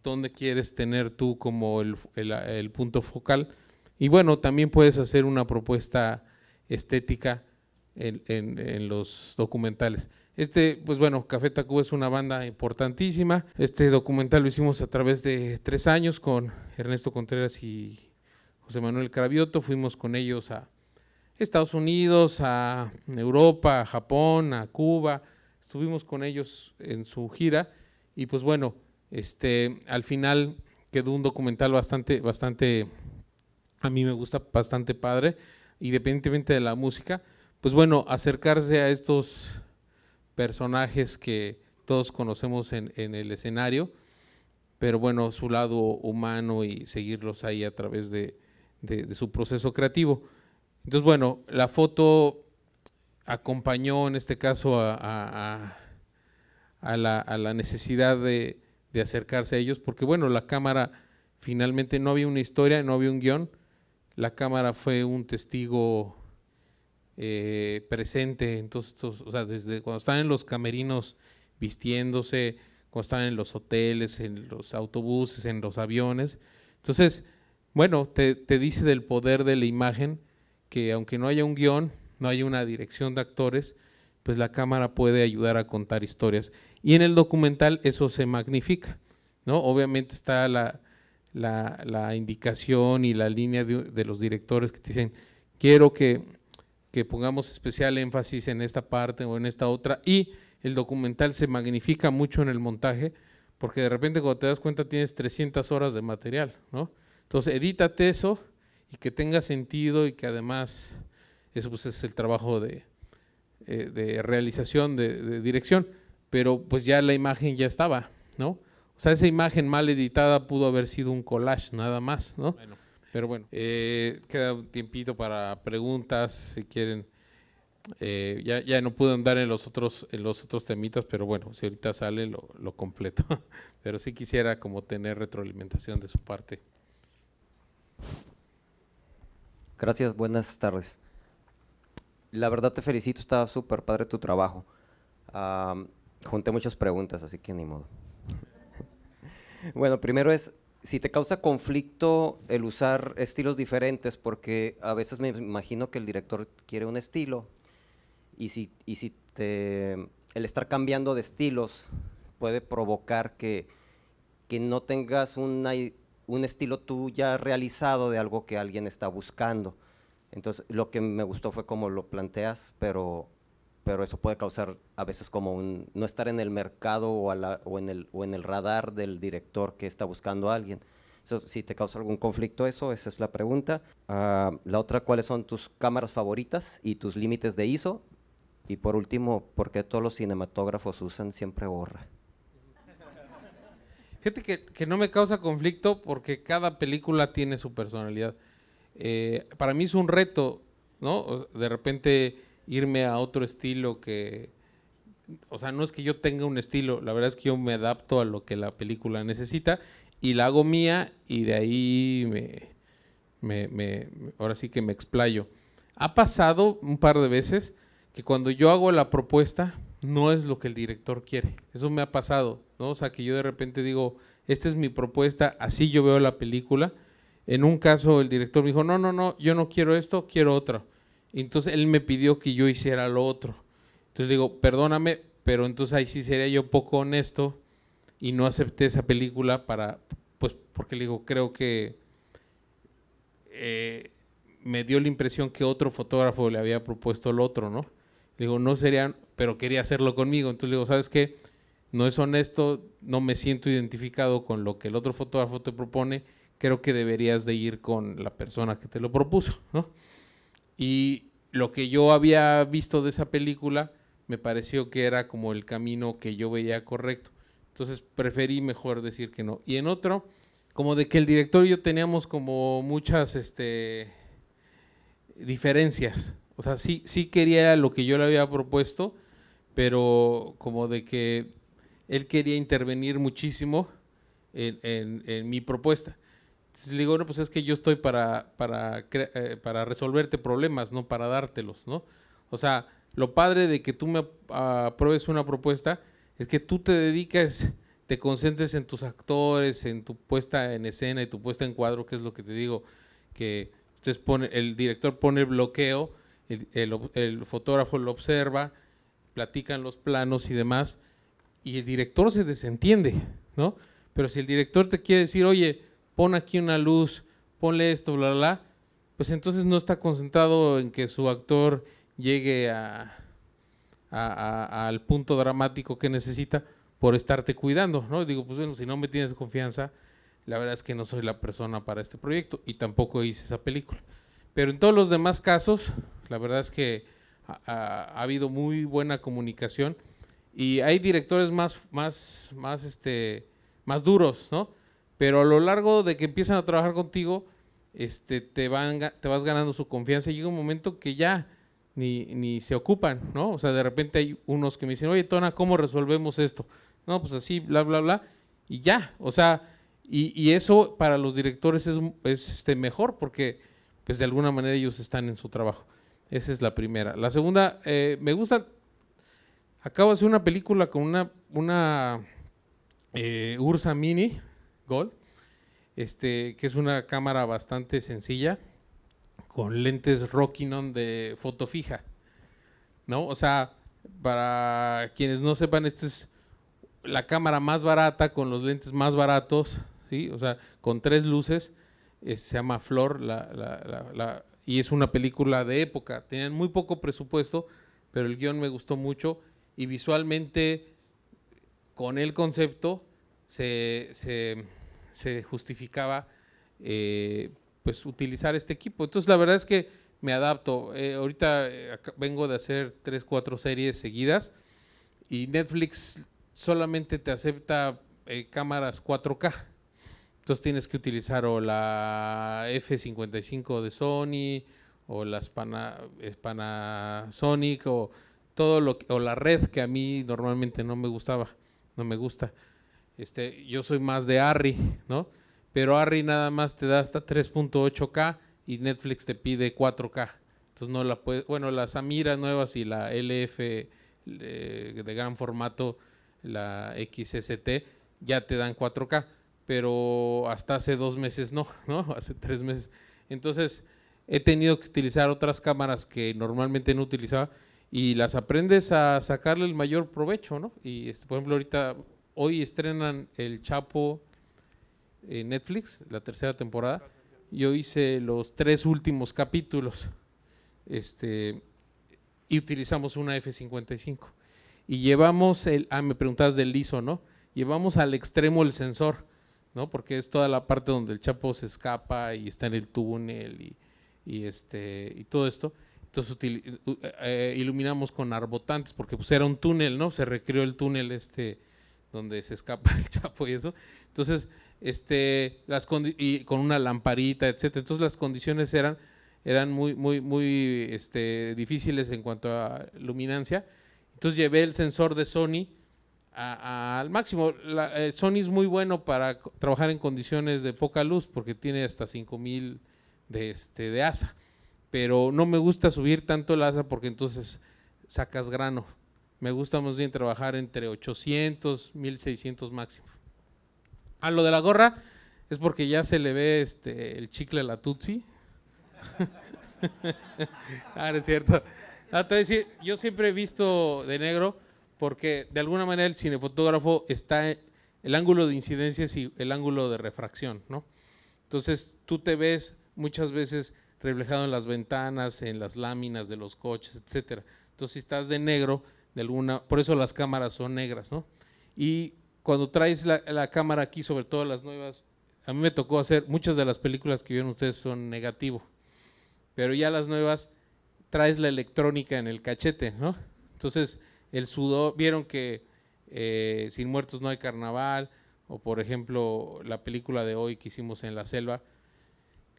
dónde quieres tener tú como el, punto focal. Y bueno, también puedes hacer una propuesta estética en, en, los documentales. Este, pues bueno, Café Tacuba es una banda importantísima. Este documental lo hicimos a través de tres años con Ernesto Contreras y José Manuel Cravioto, fuimos con ellos a Estados Unidos, a Europa, a Japón, a Cuba, estuvimos con ellos en su gira y pues bueno, este, al final quedó un documental bastante, bastante, a mí me gusta bastante padre, independientemente de la música, pues bueno, acercarse a estos personajes que todos conocemos en el escenario, pero bueno, su lado humano y seguirlos ahí a través de, de, su proceso creativo. Entonces, bueno, la foto acompañó en este caso a, la, necesidad de, acercarse a ellos, porque bueno, la cámara finalmente no había una historia, no había un guión, la cámara fue un testigo eh, presente, entonces, o sea, desde cuando estaban en los camerinos vistiéndose, cuando estaban en los hoteles, en los autobuses, en los aviones, entonces bueno, te, dice del poder de la imagen, que aunque no haya un guión, no haya una dirección de actores, pues la cámara puede ayudar a contar historias. Y en el documental eso se magnifica, ¿no? Obviamente está la, indicación y la línea de, los directores que te dicen, quiero que, que pongamos especial énfasis en esta parte o en esta otra, y el documental se magnifica mucho en el montaje, porque de repente cuando te das cuenta tienes 300 horas de material, ¿no? Entonces, edítate eso y que tenga sentido y que además eso pues es el trabajo de, eh, realización, de, dirección, pero pues ya la imagen ya estaba, ¿no? O sea, esa imagen mal editada pudo haber sido un collage nada más, ¿no? Pero bueno, eh, queda un tiempito para preguntas, si quieren. Eh, ya, ya, no pude andar en los otros en los otros temitas, pero bueno, si ahorita sale lo, lo completo. [laughs] pero sí quisiera como tener retroalimentación de su parte. Gracias, buenas tardes. La verdad te felicito, está súper padre tu trabajo. junté muchas preguntas, así que ni modo. [laughs] bueno, primero es, si te causa conflicto el usar estilos diferentes, porque a veces me imagino que el director quiere un estilo, y si, y si te, el estar cambiando de estilos puede provocar que, que no tengas una, un estilo tú ya realizado de algo que alguien está buscando. Entonces, lo que me gustó fue cómo lo planteas, pero, pero eso puede causar a veces como no estar en el mercado o, en el, o en el radar del director que está buscando a alguien. Eso, si te causa algún conflicto eso, esa es la pregunta. Ah, la otra, ¿cuáles son tus cámaras favoritas y tus límites de ISO? Y por último, ¿por qué todos los cinematógrafos usan siempre borra? Gente que, no me causa conflicto porque cada película tiene su personalidad. Eh, para mí es un reto, ¿no? De repente irme a otro estilo que... O sea, no es que yo tenga un estilo, la verdad es que yo me adapto a lo que la película necesita y la hago mía y de ahí me, me, me, ahora sí que me explayo. Ha pasado un par de veces que cuando yo hago la propuesta, no es lo que el director quiere. Eso me ha pasado, ¿no? O sea, que yo de repente digo, esta es mi propuesta, así yo veo la película. En un caso el director me dijo, no, no, no, yo no quiero esto, quiero otro. Entonces él me pidió que yo hiciera lo otro. Entonces digo, perdóname, pero entonces ahí sí sería yo poco honesto y no acepté esa película para, pues, porque le digo, creo que eh, me dio la impresión que otro fotógrafo le había propuesto el otro, ¿no? Le digo, no serían pero quería hacerlo conmigo. Entonces le digo, ¿sabes qué? No es honesto, no me siento identificado con lo que el otro fotógrafo te propone, creo que deberías de ir con la persona que te lo propuso, ¿no? Y lo que yo había visto de esa película me pareció que era como el camino que yo veía correcto. Entonces preferí mejor decir que no. Y en otro, como de que el director y yo teníamos como muchas este, diferencias. O sea, sí, sí quería lo que yo le había propuesto, pero como de que él quería intervenir muchísimo en, mi propuesta. Entonces le digo, bueno, pues es que yo estoy para, para, eh, para resolverte problemas, no para dártelos, ¿no? O sea, lo padre de que tú me apruebes una propuesta es que tú te dedicas, te concentres en tus actores, en tu puesta en escena y tu puesta en cuadro, que es lo que te digo, que ustedes pone, el director pone el bloqueo, el, el fotógrafo lo observa, platican los planos y demás, y el director se desentiende, ¿no? Pero si el director te quiere decir, oye, pon aquí una luz, ponle esto, bla, bla, bla, pues entonces no está concentrado en que su actor llegue al punto dramático que necesita por estarte cuidando, ¿no? Digo, pues bueno, si no me tienes confianza, la verdad es que no soy la persona para este proyecto y tampoco hice esa película. Pero en todos los demás casos, la verdad es que ha, habido muy buena comunicación y hay directores más, más, más, este, más duros, ¿no? Pero a lo largo de que empiezan a trabajar contigo, este, te, van, te vas ganando su confianza y llega un momento que ya ni, ni se ocupan, ¿no? O sea, de repente hay unos que me dicen, oye, Tona, ¿cómo resolvemos esto? No, pues así, bla, bla, bla, y ya, o sea, y, eso para los directores es, es este, mejor porque pues de alguna manera ellos están en su trabajo. Esa es la primera. La segunda, eh, me gusta. Acabo de hacer una película con una, una eh, Ursa Mini Gold, este, que es una cámara bastante sencilla, con lentes Rockinon de foto fija. ¿No? O sea, para quienes no sepan, esta es la cámara más barata, con los lentes más baratos, ¿sí? O sea, con tres luces. Eh, se llama Flor, la, y es una película de época. Tenían muy poco presupuesto, pero el guión me gustó mucho y visualmente con el concepto se, se, justificaba eh, pues utilizar este equipo. Entonces la verdad es que me adapto. Eh, ahorita eh, vengo de hacer tres, cuatro series seguidas y Netflix solamente te acepta cámaras 4K. Entonces tienes que utilizar o la F55 de Sony o la Spanasonic eh, Panasonic o todo lo o la red que a mí normalmente no me gustaba, no me gusta. Este, yo soy más de Arri, ¿no? Pero Arri nada más te da hasta 3.8K y Netflix te pide 4K. Entonces no la puedes, bueno, las Amira nuevas y la LF eh, de gran formato, la XST, ya te dan 4K pero hasta hace dos meses no, [laughs] ¿no? Hace tres meses. Entonces he tenido que utilizar otras cámaras que normalmente no utilizaba y las aprendes a sacarle el mayor provecho, ¿no? Y este, por ejemplo ahorita, hoy estrenan El Chapo en Netflix, la tercera temporada. Yo hice los tres últimos capítulos este, y utilizamos una F55. Y llevamos el, ah, me preguntabas del ISO, ¿no? Llevamos al extremo el sensor porque es toda la parte donde el Chapo se escapa y está en el túnel y, este, y todo esto. Entonces eh, eh, iluminamos con arbotantes, porque pues, era un túnel, ¿no? Se recreó el túnel este donde se escapa [laughs] el Chapo y eso. Entonces, este, las con una lamparita, etcétera. Entonces las condiciones eran, eran muy, muy, muy este, difíciles en cuanto a luminancia. Entonces llevé el sensor de Sony al máximo. Eh, Sony es muy bueno para trabajar en condiciones de poca luz porque tiene hasta 5000 de, este, de asa. Pero no me gusta subir tanto el asa porque entonces sacas grano. Me gusta más bien trabajar entre 800, 1600 máximo. A lo de la gorra es porque ya se le ve este, el chicle a la Tutsi. [laughs] ah, es cierto. Ah, decir, yo siempre he visto de negro porque de alguna manera el cinefotógrafo está en el ángulo de incidencia y el ángulo de refracción, ¿no? Entonces tú te ves muchas veces reflejado en las ventanas, en las láminas de los coches, etcétera. Entonces si estás de negro, de alguna, por eso las cámaras son negras, ¿no? Y cuando traes la, la cámara aquí, sobre todo las nuevas, a mí me tocó hacer muchas de las películas que vieron ustedes son negativo, pero ya las nuevas traes la electrónica en el cachete, ¿no? Entonces el sudor, vieron que eh, Sin Muertos no hay carnaval, o por ejemplo la película de hoy que hicimos en la selva,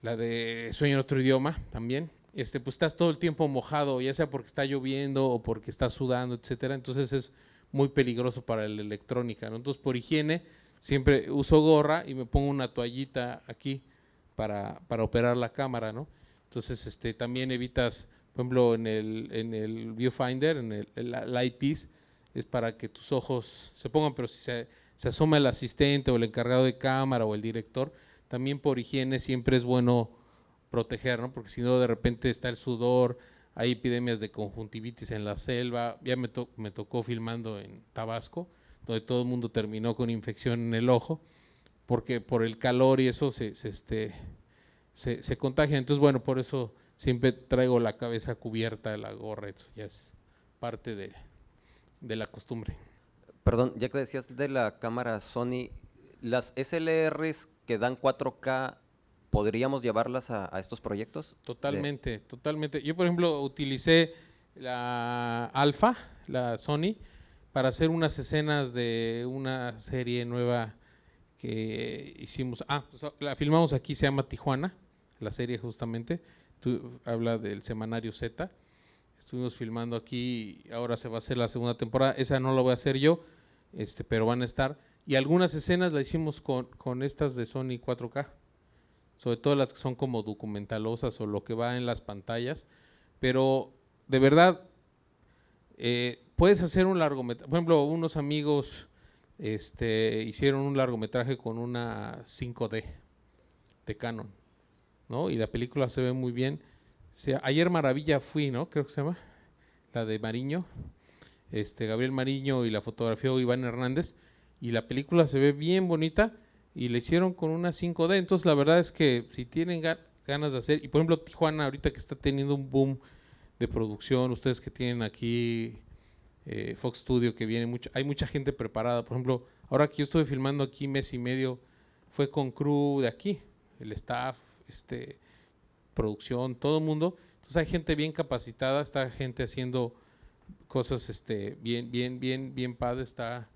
la de Sueño en otro idioma también, este, pues estás todo el tiempo mojado, ya sea porque está lloviendo o porque estás sudando, etcétera, entonces es muy peligroso para la electrónica, Entonces por higiene siempre uso gorra y me pongo una toallita aquí para, para operar la cámara, ¿no? Entonces este, también evitas por ejemplo, en el, en el viewfinder, en el, eyepiece, es para que tus ojos se pongan, pero si se, asoma el asistente o el encargado de cámara o el director, también por higiene siempre es bueno proteger, ¿no? Porque si no, de repente está el sudor, hay epidemias de conjuntivitis en la selva. Ya me, tocó filmando en Tabasco, donde todo el mundo terminó con infección en el ojo, porque por el calor y eso se, este, se contagia. Entonces, bueno, por eso siempre traigo la cabeza cubierta la gorra, eso ya es parte de, la costumbre. Perdón, ya que decías de la cámara Sony, las SLRs que dan 4K, ¿podríamos llevarlas a, estos proyectos? Totalmente, totalmente. Yo, por ejemplo, utilicé la Alpha, la Sony, para hacer unas escenas de una serie nueva que hicimos. Ah, la filmamos aquí, se llama Tijuana, la serie justamente tú, habla del semanario Z. Estuvimos filmando aquí, ahora se va a hacer la segunda temporada. Esa no la voy a hacer yo, este, pero van a estar. Y algunas escenas las hicimos con, estas de Sony 4K, sobre todo las que son como documentalosas o lo que va en las pantallas. Pero de verdad, eh, puedes hacer un largometraje. Por ejemplo, unos amigos este, hicieron un largometraje con una 5D de Canon ¿no? Y la película se ve muy bien. ayer Maravilla fui, ¿no? Creo que se llama. La de Mariño. Este, Gabriel Mariño y la fotografió Iván Hernández. Y la película se ve bien bonita y la hicieron con una 5D. Entonces, la verdad es que si tienen ganas de hacer, y por ejemplo, Tijuana, ahorita que está teniendo un boom de producción, ustedes que tienen aquí eh, Fox Studio, que viene mucho, hay mucha gente preparada. Por ejemplo, ahora que yo estuve filmando aquí mes y medio, fue con crew de aquí, el staff, este, producción, todo el mundo. Entonces hay gente bien capacitada, está gente haciendo cosas este, bien, bien, bien, bien padre, está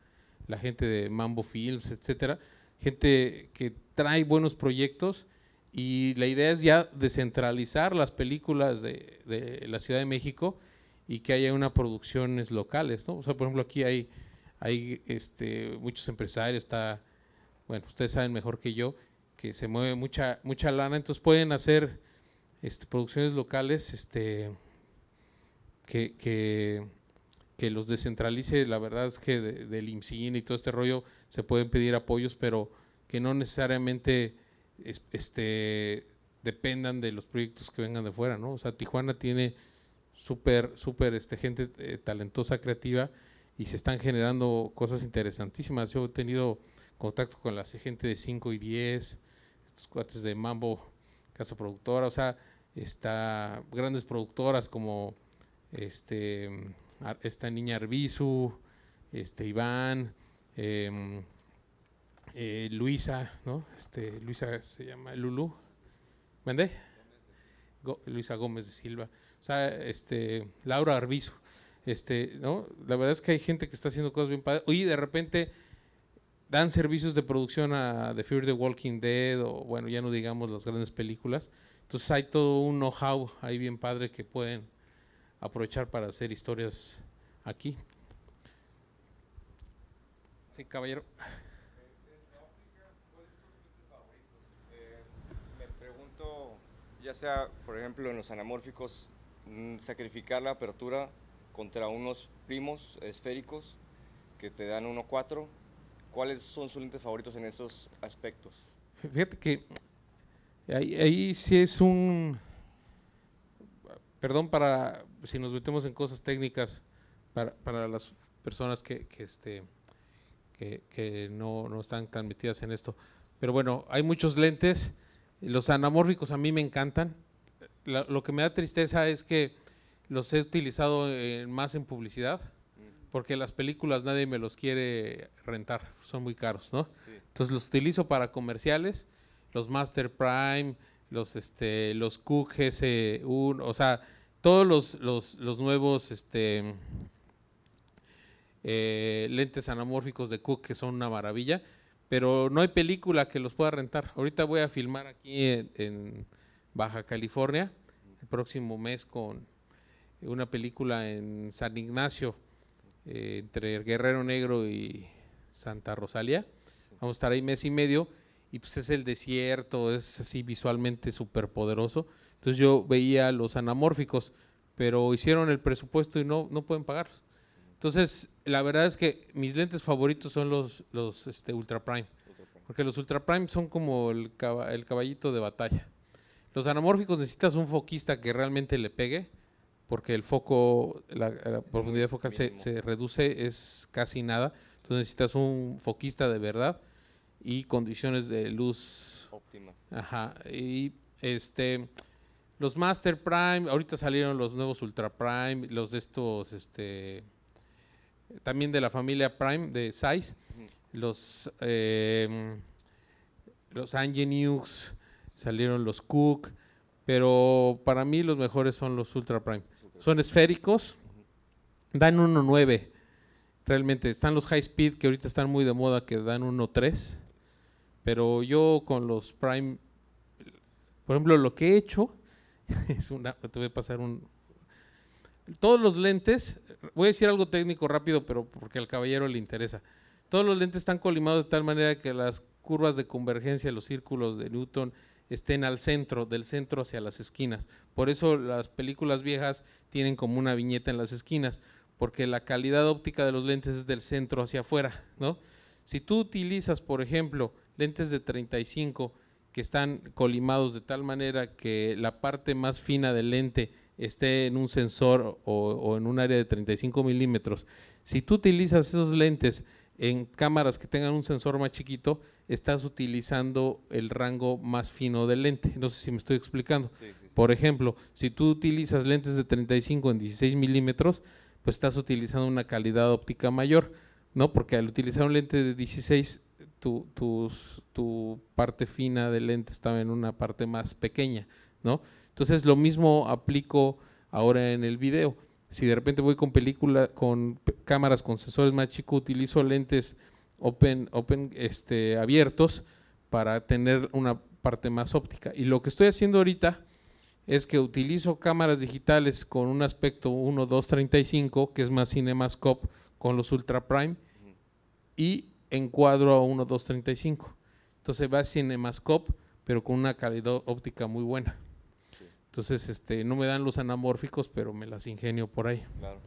la gente de Mambo Films, etcétera, gente que trae buenos proyectos y la idea es ya descentralizar las películas de, la Ciudad de México y que haya unas producciones locales, ¿no? por ejemplo, aquí hay, hay este, muchos empresarios, está, bueno, ustedes saben mejor que yo, se mueve mucha, mucha lana, entonces pueden hacer este, producciones locales este, que, que, los descentralice. La verdad es que del IMSIN y todo este rollo se pueden pedir apoyos, pero que no necesariamente este, dependan de los proyectos que vengan de fuera, ¿no? O sea, Tijuana tiene súper, súper este, gente eh, talentosa, creativa, y se están generando cosas interesantísimas. Yo he tenido contacto con la gente de 5 y 10, cuates de Mambo, Casa Productora, o sea, está grandes productoras como este esta niña Arbizu, este Iván, em, eh, Luisa, ¿no? Este, Luisa se llama Lulu, ¿vende? Luisa Gómez de Silva, o sea, este, Laura Arbizu, este, ¿no? La verdad es que hay gente que está haciendo cosas bien padres. Oye, de repente dan servicios de producción a The Fear the Walking Dead o bueno, ya no digamos las grandes películas. Entonces hay todo un know-how ahí bien padre que pueden aprovechar para hacer historias aquí. Sí, caballero. Eh, eh, eh, me pregunto, ya sea, por ejemplo, en los anamórficos, mm, sacrificar la apertura contra unos primos esféricos que te dan 1 cuatro, ¿Cuáles son sus lentes favoritos en esos aspectos? Fíjate que ahí, sí es un... Perdón para si nos metemos en cosas técnicas para, las personas que, este, no, están tan metidas en esto. Pero bueno, hay muchos lentes. Los anamórficos a mí me encantan. lo que me da tristeza es que los he utilizado eh, más en publicidad porque las películas nadie me los quiere rentar, son muy caros, ¿no? Entonces los utilizo para comerciales, los Master Prime, los este, los Cook GS1, o sea, todos los, nuevos este, eh, lentes anamórficos de Cook que son una maravilla, pero no hay película que los pueda rentar. Ahorita voy a filmar aquí en Baja California el próximo mes con una película en San Ignacio entre eh, entre Guerrero Negro y Santa Rosalia. Vamos a estar ahí mes y medio y pues es el desierto, es así visualmente súper poderoso. Entonces yo veía los anamórficos, pero hicieron el presupuesto y no, no pueden pagarlos. Entonces, la verdad es que mis lentes favoritos son los, los este, Ultra Prime, porque los Ultra Prime son como el caballito de batalla. Los anamórficos necesitas un foquista que realmente le pegue porque el foco, la, profundidad focal se, reduce, es casi nada. Entonces necesitas un foquista de verdad y condiciones de luz óptimas. Ajá. Y este, los Master Prime, ahorita salieron los nuevos Ultra Prime, los de estos, este, también de la familia Prime de Size, los, eh, los Angenux, salieron los Cook, pero para mí los mejores son los Ultra Prime. Son esféricos, dan 1.9. Realmente están los high speed que ahorita están muy de moda que dan 1.3. Pero yo con los prime, por ejemplo, lo que he hecho [laughs] es una. Te voy a pasar un. Todos los lentes, voy a decir algo técnico rápido, pero porque al caballero le interesa. Todos los lentes están colimados de tal manera que las curvas de convergencia, los círculos de Newton, estén al centro, del centro hacia las esquinas. Por eso las películas viejas tienen como una viñeta en las esquinas, porque la calidad óptica de los lentes es del centro hacia afuera, ¿no? Si tú utilizas, por ejemplo, lentes de 35 que están colimados de tal manera que la parte más fina del lente esté en un sensor o, o en un área de 35 milímetros, si tú utilizas esos lentes en cámaras que tengan un sensor más chiquito, estás utilizando el rango más fino del lente. No sé si me estoy explicando. Por ejemplo, si tú utilizas lentes de 35 en 16 milímetros, pues estás utilizando una calidad óptica mayor, ¿no? Porque al utilizar un lente de 16, tu, parte fina del lente estaba en una parte más pequeña, ¿no? Entonces, lo mismo aplico ahora en el video si de repente voy con película, con cámaras con sensores más chico, utilizo lentes open, open este, abiertos para tener una parte más óptica. Y lo que estoy haciendo ahorita es que utilizo cámaras digitales con un aspecto 1.235, que es más CinemaScope con los Ultra Prime, y encuadro a 1.235. Entonces va a CinemaScope, pero con una calidad óptica muy buena. Entonces, este, no me dan los anamórficos, pero me las ingenio por ahí. Claro.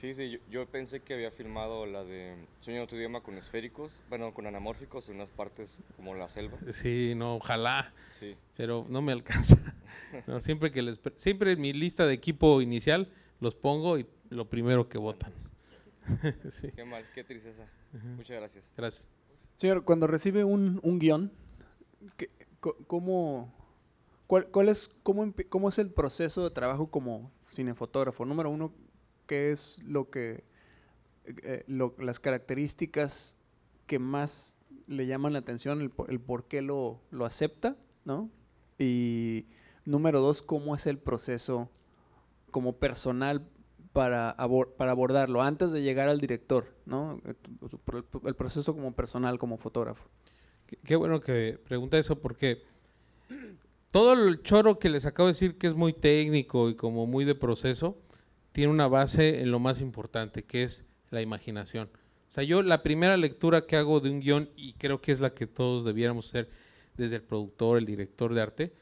Sí, yo, pensé que había filmado la de Sueño de otro idioma con esféricos, bueno, con anamórficos en unas partes como la selva. Sí, no, ojalá. Sí. Pero no me alcanza. [laughs] siempre que les, siempre en mi lista de equipo inicial los pongo y lo primero que votan. [laughs] sí. Qué mal, qué tristeza. Muchas gracias. Gracias. Señor, cuando recibe un, un guión, ¿cómo, ¿Cuál, es, cómo, cómo, es el proceso de trabajo como cinefotógrafo? Número uno, ¿qué es lo que, eh, eh, las características que más le llaman la atención, el, por qué lo, lo, acepta, ¿no? Y número dos, ¿cómo es el proceso como personal para, para abordarlo antes de llegar al director, ¿no? El, proceso como personal, como fotógrafo. Qué, qué bueno que pregunta eso porque todo el choro que les acabo de decir que es muy técnico y como muy de proceso, tiene una base en lo más importante, que es la imaginación. O sea, yo la primera lectura que hago de un guión, y creo que es la que todos debiéramos hacer desde el productor, el director de arte,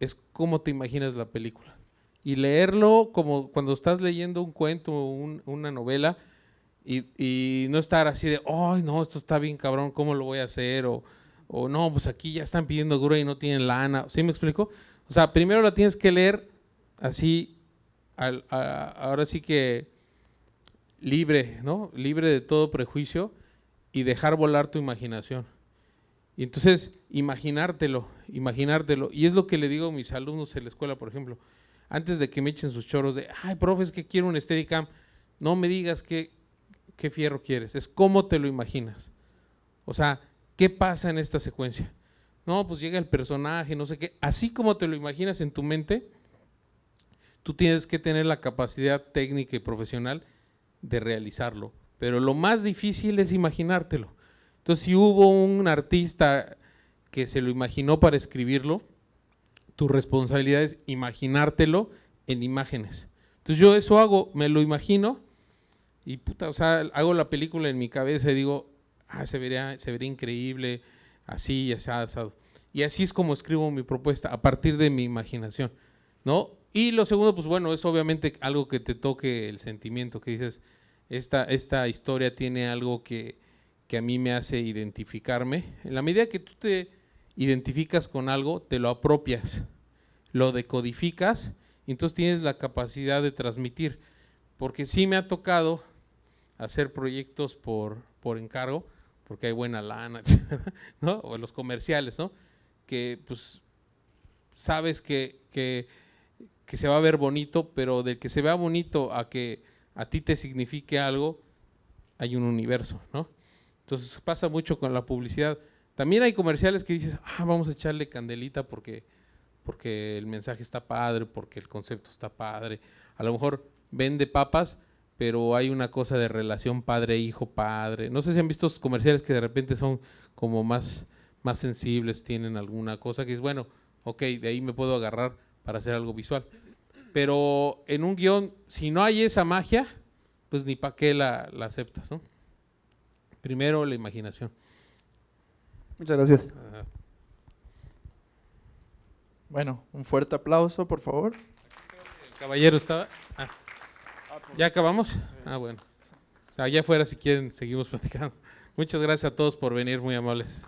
es cómo te imaginas la película. Y leerlo como cuando estás leyendo un cuento o una novela y, no estar así de, ay, no, esto está bien cabrón, ¿cómo lo voy a hacer? O, o no, pues aquí ya están pidiendo grúa y no tienen lana, ¿sí me explico? O sea, primero la tienes que leer así, ahora sí que libre, ¿no? Libre de todo prejuicio y dejar volar tu imaginación. Y entonces, imaginártelo, imaginártelo. Y es lo que le digo a mis alumnos en la escuela, por ejemplo, antes de que me echen sus choros de, ay, profe, es que quiero un Steadicam. No me digas qué, qué fierro quieres, es cómo te lo imaginas. O sea, ¿Qué pasa en esta secuencia? No, pues llega el personaje, no sé qué. Así como te lo imaginas en tu mente, tú tienes que tener la capacidad técnica y profesional de realizarlo. Pero lo más difícil es imaginártelo. Entonces, si hubo un artista que se lo imaginó para escribirlo, tu responsabilidad es imaginártelo en imágenes. Entonces yo eso hago, me lo imagino y puta, o sea, hago la película en mi cabeza y digo, Ah, se, vería, se vería increíble, así se ha asado. Y así es como escribo mi propuesta, a partir de mi imaginación, Y lo segundo, pues bueno, es obviamente algo que te toque el sentimiento, que dices, esta, historia tiene algo que, que a mí me hace identificarme. En la medida que tú te identificas con algo, te lo apropias, lo decodificas, y entonces tienes la capacidad de transmitir. Porque sí me ha tocado hacer proyectos por encargo, porque hay buena lana, [laughs] ¿no? O los comerciales, ¿no? Que pues sabes que, que, se va a ver bonito, pero del que se vea bonito a que a ti te signifique algo, hay un universo, ¿no? Entonces pasa mucho con la publicidad. También hay comerciales que dices, ah, vamos a echarle candelita porque, porque el mensaje está padre, porque el concepto está padre. A lo mejor vende papas, pero hay una cosa de relación padre-hijo-padre. No sé si han visto comerciales que de repente son como más, más sensibles, tienen alguna cosa que es, bueno, ok, de ahí me puedo agarrar para hacer algo visual. Pero en un guión, si no hay esa magia, pues ni para qué la, aceptas, ¿no? Primero la imaginación. Muchas gracias. Bueno, un fuerte aplauso, por favor. El caballero estaba... Ah. ¿Ya acabamos? Ah, bueno. Allá afuera, si quieren, seguimos [laughs] platicando. Muchas gracias a todos por venir, muy amables.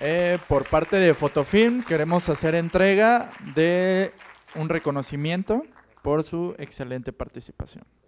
Eh, por parte de Fotofilm, queremos hacer entrega de un reconocimiento por su excelente participación.